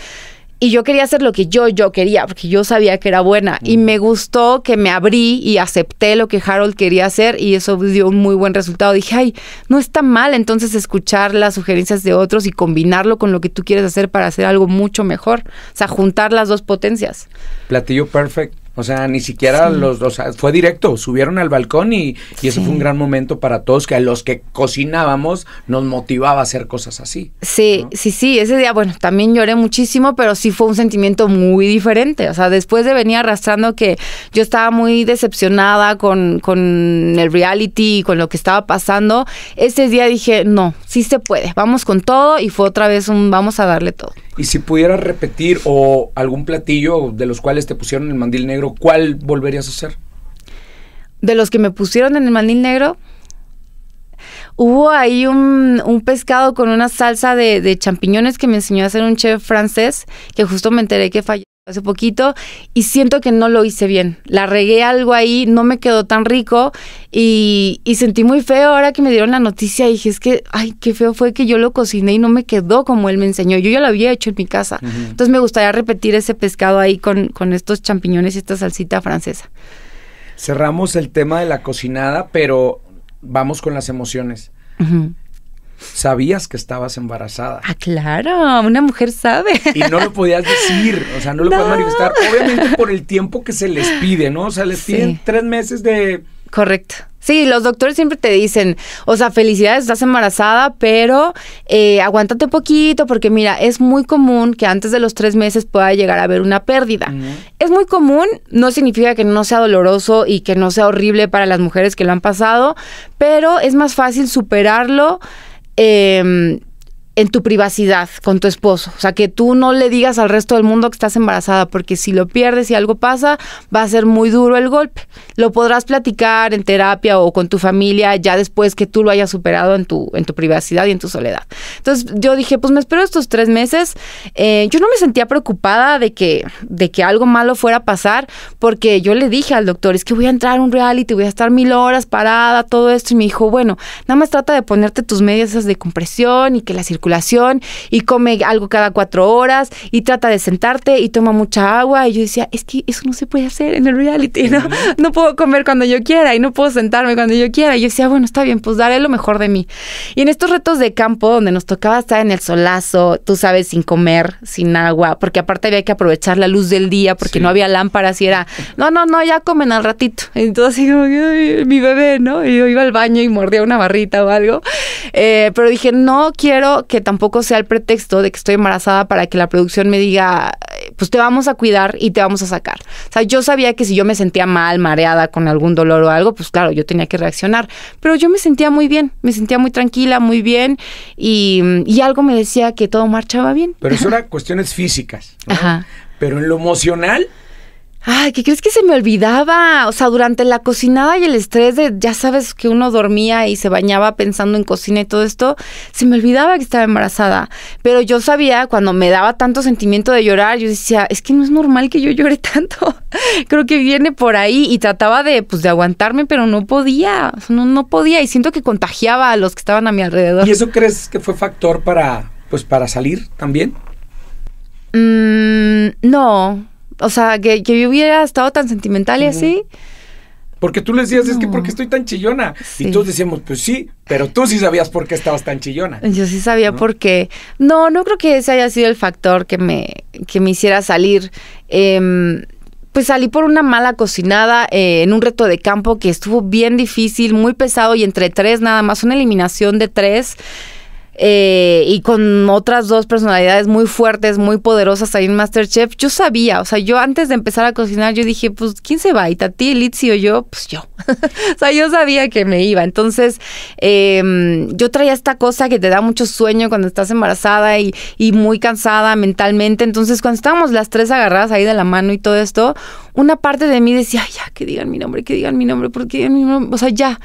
S2: y yo quería hacer lo que yo, yo quería, porque yo sabía que era buena. Y mm. me gustó que me abrí y acepté lo que Harold quería hacer y eso dio un muy buen resultado. Dije, ay, no está mal entonces escuchar las sugerencias de otros y combinarlo con lo que tú quieres hacer para hacer algo mucho mejor. O sea, juntar las dos
S1: potencias. Platillo perfecto o sea, ni siquiera los, dos sea, fue directo, subieron al balcón y, eso fue un gran momento para todos, que a los que cocinábamos nos motivaba a hacer cosas así.
S2: Sí, sí, sí, ese día, bueno, también lloré muchísimo, pero sí fue un sentimiento muy diferente. O sea, después de venir arrastrando que yo estaba muy decepcionada con, con el reality y con lo que estaba pasando, ese día dije, no, sí se puede, vamos con todo y fue otra vez un vamos a darle todo.
S1: Y si pudieras repetir o algún platillo de los cuales te pusieron el mandil negro ¿cuál volverías a hacer?
S2: De los que me pusieron en el manil negro, hubo ahí un, pescado con una salsa de, de champiñones que me enseñó a hacer un chef francés, que justo me enteré que falló hace poquito y siento que no lo hice bien. La regué algo ahí, no me quedó tan rico y, sentí muy feo ahora que me dieron la noticia. Dije, es que, ay, qué feo fue que yo lo cociné y no me quedó como él me enseñó. Yo ya lo había hecho en mi casa. Entonces me gustaría repetir ese pescado ahí con, con estos champiñones y esta salsita francesa.
S1: Cerramos el tema de la cocinada, pero vamos con las emociones sabías que estabas embarazada. Ah,
S2: claro, una mujer sabe. Y no lo
S1: podías decir, o sea, no lo podías manifestar, obviamente por el tiempo que se les pide, ¿no? O sea, les piden tres meses de... Correcto.
S2: Sí, los doctores siempre te dicen, o sea, felicidades, estás embarazada, pero eh, aguántate un poquito porque mira, es muy común que antes de los tres meses pueda llegar a haber una pérdida. Es muy común, no significa que no sea doloroso y que no sea horrible para las mujeres que lo han pasado, pero es más fácil superarlo eh, en tu privacidad con tu esposo. O sea, que tú no le digas al resto del mundo que estás embarazada, porque si lo pierdes y algo pasa, va a ser muy duro el golpe. Lo podrás platicar en terapia o con tu familia ya después que tú lo hayas superado en tu, en tu privacidad y en tu soledad. Entonces yo dije, pues me espero estos tres meses. Eh, yo no me sentía preocupada de que, de que algo malo fuera a pasar, porque yo le dije al doctor, es que voy a entrar a un reality, voy a estar mil horas parada, todo esto. Y me dijo, bueno, nada más trata de ponerte tus medias de compresión y que la circulación y come algo cada cuatro horas y trata de sentarte y toma mucha agua. Y yo decía, es que eso no se puede hacer en el reality, ¿no? No puedo comer cuando yo quiera y no puedo sentarme cuando yo quiera. Y yo decía, bueno, está bien, pues daré lo mejor de mí. Y en estos retos de campo, donde nos tocaba estar en el solazo, tú sabes, sin comer, sin agua, porque aparte había que aprovechar la luz del día, porque no había lámparas y era, no, no, no, ya comen al ratito. Entonces, mi bebé, ¿no? Y yo iba al baño y mordía una barrita o algo. Eh, pero dije, no quiero que tampoco sea el pretexto de que estoy embarazada para que la producción me diga, pues te vamos a cuidar y te vamos a sacar. O sea, yo sabía que si yo me sentía mal, mareada, con algún dolor o algo, pues claro, yo tenía que reaccionar. Pero yo me sentía muy bien, me sentía muy tranquila, muy bien y, algo me decía que todo marchaba bien.
S1: Pero eso era cuestiones físicas. Ajá. Pero en lo emocional,
S2: Ay, ¿qué crees que se me olvidaba? O sea, durante la cocinada y el estrés de, ya sabes que uno dormía y se bañaba pensando en cocina y todo esto, se me olvidaba que estaba embarazada. Pero yo sabía, cuando me daba tanto sentimiento de llorar, yo decía, es que no es normal que yo llore tanto. Creo que viene por ahí y trataba de, pues, de aguantarme, pero no podía, no, podía y siento que contagiaba a los que estaban a mi alrededor. ¿Y eso
S1: crees que fue factor para, pues, para salir también?
S2: Mm, no o sea, que, yo hubiera estado tan sentimental y así.
S1: Porque tú le decías, es que porque estoy tan chillona. Y todos decíamos, pues sí, pero tú sí sabías por qué estabas tan chillona. Yo
S2: sí sabía por qué. No, no creo que ese haya sido el factor que me, que me hiciera salir. Em, pues salí por una mala cocinada eh, en un reto de campo que estuvo bien difícil, muy pesado y entre tres nada más, una eliminación de tres. Eh, y con otras dos personalidades muy fuertes, muy poderosas ahí en Masterchef, yo sabía, o sea, yo antes de empezar a cocinar, yo dije, pues, ¿quién se va? ¿Y Tati, Elitzi o yo? Pues yo. o sea, yo sabía que me iba. Entonces, em, yo traía esta cosa que te da mucho sueño cuando estás embarazada y, y muy cansada mentalmente. Entonces, cuando estábamos las tres agarradas ahí de la mano y todo esto, una parte de mí decía, ya, que digan mi nombre, que digan mi nombre, porque digan mi nombre. O sea, ya,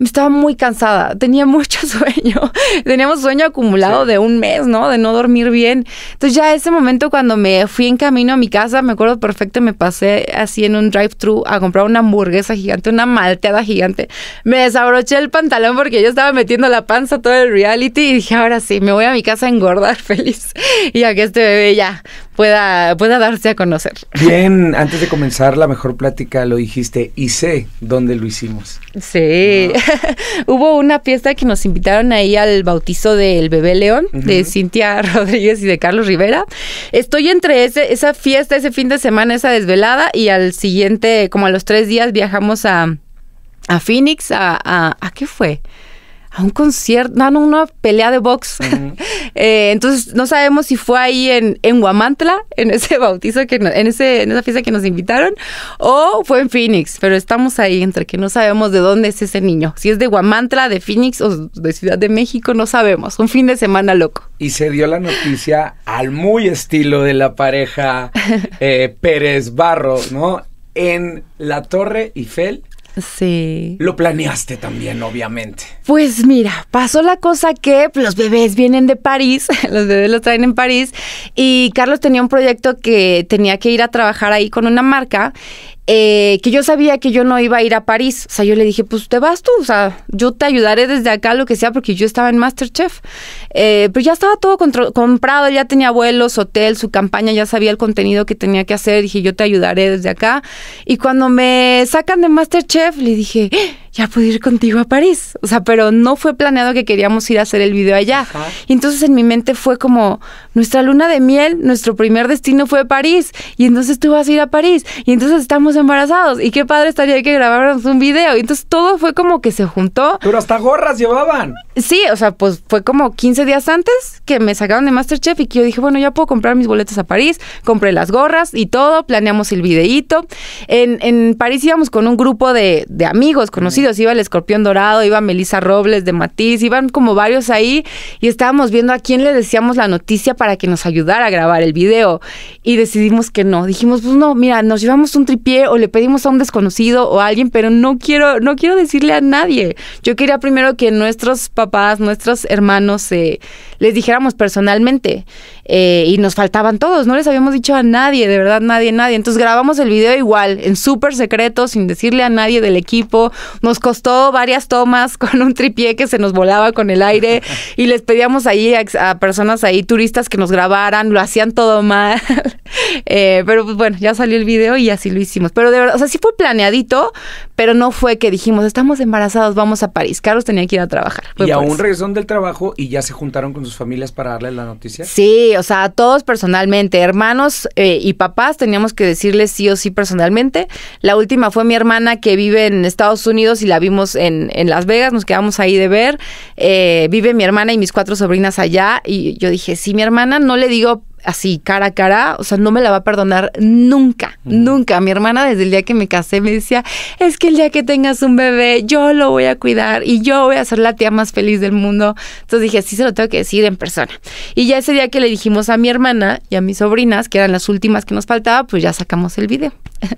S2: estaba muy cansada, tenía mucho sueño, teníamos sueño acumulado de un mes, ¿no? De no dormir bien. Entonces ya ese momento cuando me fui en camino a mi casa, me acuerdo perfecto, me pasé así en un drive-thru a comprar una hamburguesa gigante, una malteada gigante. Me desabroché el pantalón porque yo estaba metiendo la panza todo el reality y dije, ahora sí, me voy a mi casa a engordar feliz. Y a que este bebé ya pueda, pueda darse a conocer.
S1: Bien, antes de comenzar la mejor plática lo dijiste y sé dónde lo hicimos.
S2: Sí, hubo una fiesta que nos invitaron ahí al bautizo del bebé León, de Cintia Rodríguez y de Carlos Rivera. Estoy entre ese, esa fiesta, ese fin de semana, esa desvelada y al siguiente, como a los tres días, viajamos a, a Phoenix, a, a, ¿a qué fue? a un concierto, no, no, una pelea de box. Eh, entonces no sabemos si fue ahí en, en Guamantla, en ese bautizo, que en, ese, en esa fiesta que nos invitaron, o fue en Phoenix, pero estamos ahí entre que no sabemos de dónde es ese niño. Si es de Guamantla, de Phoenix o de Ciudad de México, no sabemos. Un fin de semana loco.
S1: Y se dio la noticia al muy estilo de la pareja eh, Pérez Barro, ¿no? En la Torre Eiffel Sí. Lo planeaste también, obviamente.
S2: Pues mira, pasó la cosa que los bebés vienen de París, los bebés los traen en París, y Carlos tenía un proyecto que tenía que ir a trabajar ahí con una marca eh, que yo sabía que yo no iba a ir a París. O sea, yo le dije, pues te vas tú, o sea, yo te ayudaré desde acá, lo que sea, porque yo estaba en Masterchef. Eh, pero ya estaba todo comprado, ya tenía vuelos, hotel, su campaña, ya sabía el contenido que tenía que hacer. Dije, yo te ayudaré desde acá. Y cuando me sacan de Masterchef, le dije, ¡Eh! ya puedo ir contigo a París. O sea, pero no fue planeado que queríamos ir a hacer el video allá. Y entonces en mi mente fue como, nuestra luna de miel, nuestro primer destino fue París. Y entonces tú vas a ir a París. Y entonces estamos embarazados. Y qué padre estaría que grabáramos un video. Y entonces todo fue como que se juntó. Pero hasta
S1: gorras llevaban.
S2: Sí, o sea, pues fue como 15 días antes que me sacaron de Masterchef y que yo dije, bueno, ya puedo comprar mis boletos a París. Compré las gorras y todo. Planeamos el videíto. En, París íbamos con un grupo de amigos conocidos iba el Escorpión Dorado, iba Melissa Robles de Matiz, iban como varios ahí y estábamos viendo a quién le decíamos la noticia para que nos ayudara a grabar el video y decidimos que no, dijimos, pues no, mira, nos llevamos un tripié o le pedimos a un desconocido o a alguien, pero no quiero no quiero decirle a nadie. Yo quería primero que nuestros papás, nuestros hermanos se les dijéramos personalmente. Eh, y nos faltaban todos, no les habíamos dicho a nadie, de verdad, nadie, nadie. Entonces grabamos el video igual, en súper secreto, sin decirle a nadie del equipo. Nos costó varias tomas con un tripié que se nos volaba con el aire y les pedíamos ahí a, personas ahí, turistas que nos grabaran, lo hacían todo mal. Eh, pero pues, bueno, ya salió el video y así lo hicimos. Pero de verdad, o sea, sí fue planeadito, pero no fue que dijimos, estamos embarazados, vamos a París. Carlos tenía que ir a trabajar. Fue y aún
S1: regresaron del trabajo y ya se juntaron con sus familias para darle la noticia?
S2: Sí, o sea, todos personalmente, hermanos eh, y papás teníamos que decirles sí o sí personalmente. La última fue mi hermana que vive en Estados Unidos y la vimos en, en Las Vegas, nos quedamos ahí de ver. Eh, vive mi hermana y mis cuatro sobrinas allá y yo dije, sí, mi hermana no le digo así cara a cara, o sea, no me la va a perdonar nunca, nunca. Mi hermana desde el día que me casé me decía, es que el día que tengas un bebé, yo lo voy a cuidar y yo voy a ser la tía más feliz del mundo. Entonces dije, sí se lo tengo que decir en persona. Y ya ese día que le dijimos a mi hermana y a mis sobrinas, que eran las últimas que nos faltaba, pues ya sacamos el video.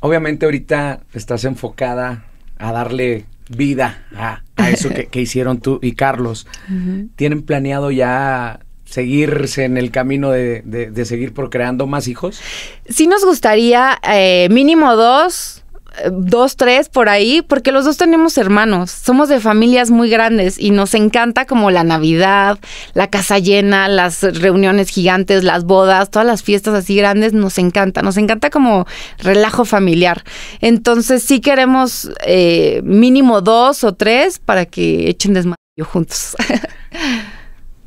S1: Obviamente ahorita estás enfocada a darle vida a, eso que, hicieron tú y Carlos. ¿Tienen planeado ya seguirse en el camino de, de, de seguir procreando más hijos?
S2: Sí nos gustaría eh, mínimo dos, dos, tres por ahí, porque los dos tenemos hermanos, somos de familias muy grandes y nos encanta como la Navidad, la casa llena, las reuniones gigantes, las bodas, todas las fiestas así grandes, nos encanta, nos encanta como relajo familiar. Entonces sí queremos eh, mínimo dos o tres para que echen desmayo juntos.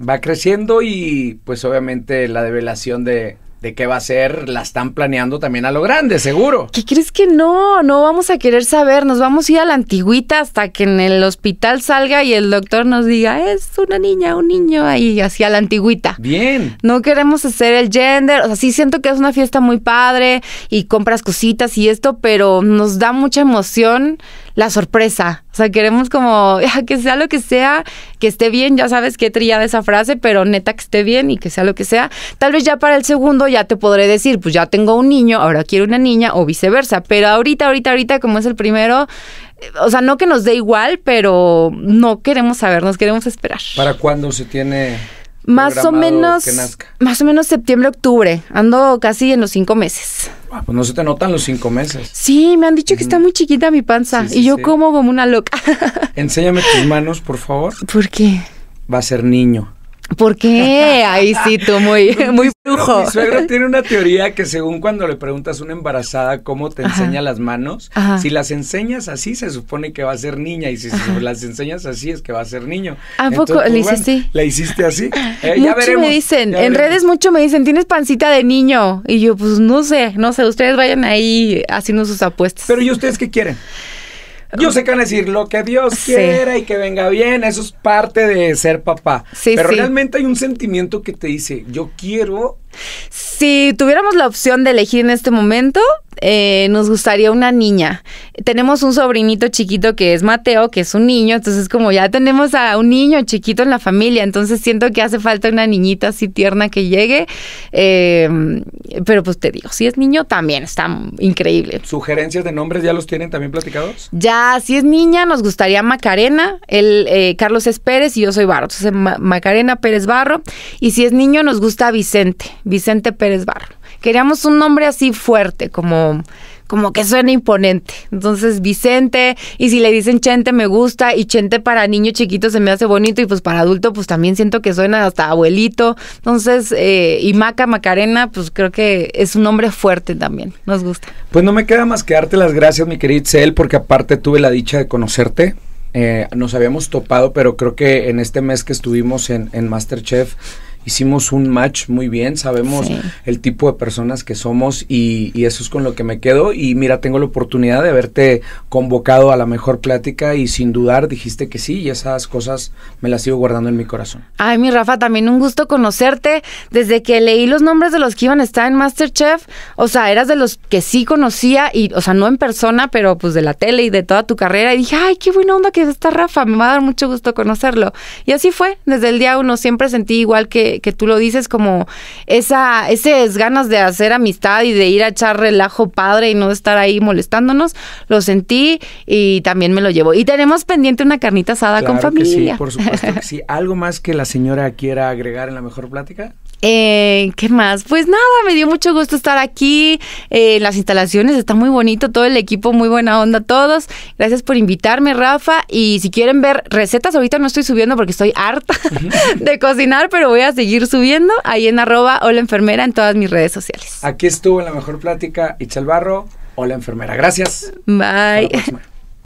S1: va creciendo y pues obviamente la develación de, de qué va a ser, la están planeando también a lo grande, seguro.
S2: ¿Qué crees que no? No vamos a querer saber, nos vamos a ir a la antigüita hasta que en el hospital salga y el doctor nos diga, es una niña, un niño, ahí hacia la antigüita. Bien. No queremos hacer el gender, o sea, sí siento que es una fiesta muy padre y compras cositas y esto, pero nos da mucha emoción la sorpresa. O sea, queremos como ah, que sea lo que sea, que esté bien, ya sabes qué trillada esa frase, pero neta que esté bien y que sea lo que sea. Tal vez ya para el segundo ya te podré decir, pues ya tengo un niño, ahora quiero una niña o viceversa. Pero ahorita, ahorita, ahorita, como es el primero, eh, o sea, no que nos dé igual, pero no queremos saber, nos queremos esperar.
S1: ¿Para cuándo se tiene más o menos
S2: más o menos septiembre octubre ando casi en los cinco meses
S1: Ah, pues no se te notan los cinco meses.
S2: Sí, me han dicho que está muy chiquita mi panza y yo como como una loca.
S1: Enséñame tus manos, por favor. ¿Por qué? Va a ser niño.
S2: ¿Por qué? Ahí sí, tú muy, muy brujo. Mi suegro
S1: tiene una teoría que según cuando le preguntas a una embarazada cómo te enseña las manos, si las enseñas así se supone que va a ser niña y si las enseñas así es que va a ser niño. ¿A poco pues, le hiciste así? ¿La hiciste así? mucho me dicen, en redes
S2: mucho me dicen, tienes pancita de niño. Y yo, pues no sé, no sé, ustedes vayan ahí haciendo sus apuestas.
S1: Pero ¿y ustedes qué quieren? Yo sé que van a decir lo que Dios quiera y que venga bien, eso es parte de ser papá. Pero realmente hay un sentimiento que te dice, yo quiero
S2: si tuviéramos la opción de elegir en este momento, eh, nos gustaría una niña. Tenemos un sobrinito chiquito que es Mateo, que es un niño, entonces como ya tenemos a un niño chiquito en la familia, entonces siento que hace falta una niñita así tierna que llegue. Em, pero pues te
S1: digo, si es niño también está increíble. ¿Sugerencias de nombres ya los tienen también platicados?
S2: Ya, si es niña nos gustaría Macarena, el, eh, Carlos es Pérez y yo soy Barro, entonces Macarena Pérez Barro. Y si es niño nos gusta Vicente. Vicente Pérez Barro. Queríamos un nombre así fuerte, como, como que suena imponente. Entonces, Vicente, y si le dicen Chente me gusta, y Chente para niño chiquito se me hace bonito, y pues para adulto, pues también siento que suena hasta abuelito. Entonces, eh, y Maca Macarena, pues creo que es un nombre fuerte también, nos gusta.
S1: Pues no me queda más que darte las gracias, mi querida Itzel, porque aparte tuve la dicha de conocerte. Eh, nos habíamos topado, pero creo que en este mes que estuvimos en, en Masterchef hicimos un match muy bien, sabemos el tipo de personas que somos y, eso es con lo que me quedo. Y mira, tengo la oportunidad de haberte convocado a la mejor plática y sin dudar dijiste que sí y esas cosas me las sigo guardando en mi corazón.
S2: Ay, mi Rafa, también un gusto conocerte. Desde que leí los nombres de los que iban a estar en Masterchef, o sea, eras de los que sí conocía y, o sea, no en persona, pero pues de la tele y de toda tu carrera. Y dije, ay, qué buena onda que está Rafa, me va a dar mucho gusto conocerlo. Y así fue, desde el día uno siempre sentí igual que que, tú lo dices, como esa, esas ganas de hacer amistad y de ir a echar relajo padre y no estar ahí molestándonos, lo sentí y también me lo llevo. Y tenemos pendiente una carnita asada con familia. sí, por supuesto que
S1: sí. ¿Algo más que la señora quiera agregar en la mejor plática?
S2: Eh, ¿Qué más? Pues nada, me dio mucho gusto estar aquí. Eh, las instalaciones está muy bonito, todo el equipo, muy buena onda todos. Gracias por invitarme, Rafa. Y si quieren ver recetas, ahorita no estoy subiendo porque estoy harta de cocinar, pero voy a seguir subiendo ahí en arroba hola enfermera en todas mis redes sociales.
S1: Aquí estuvo en la mejor plática Itzel Barro. Hola enfermera, gracias.
S2: Bye.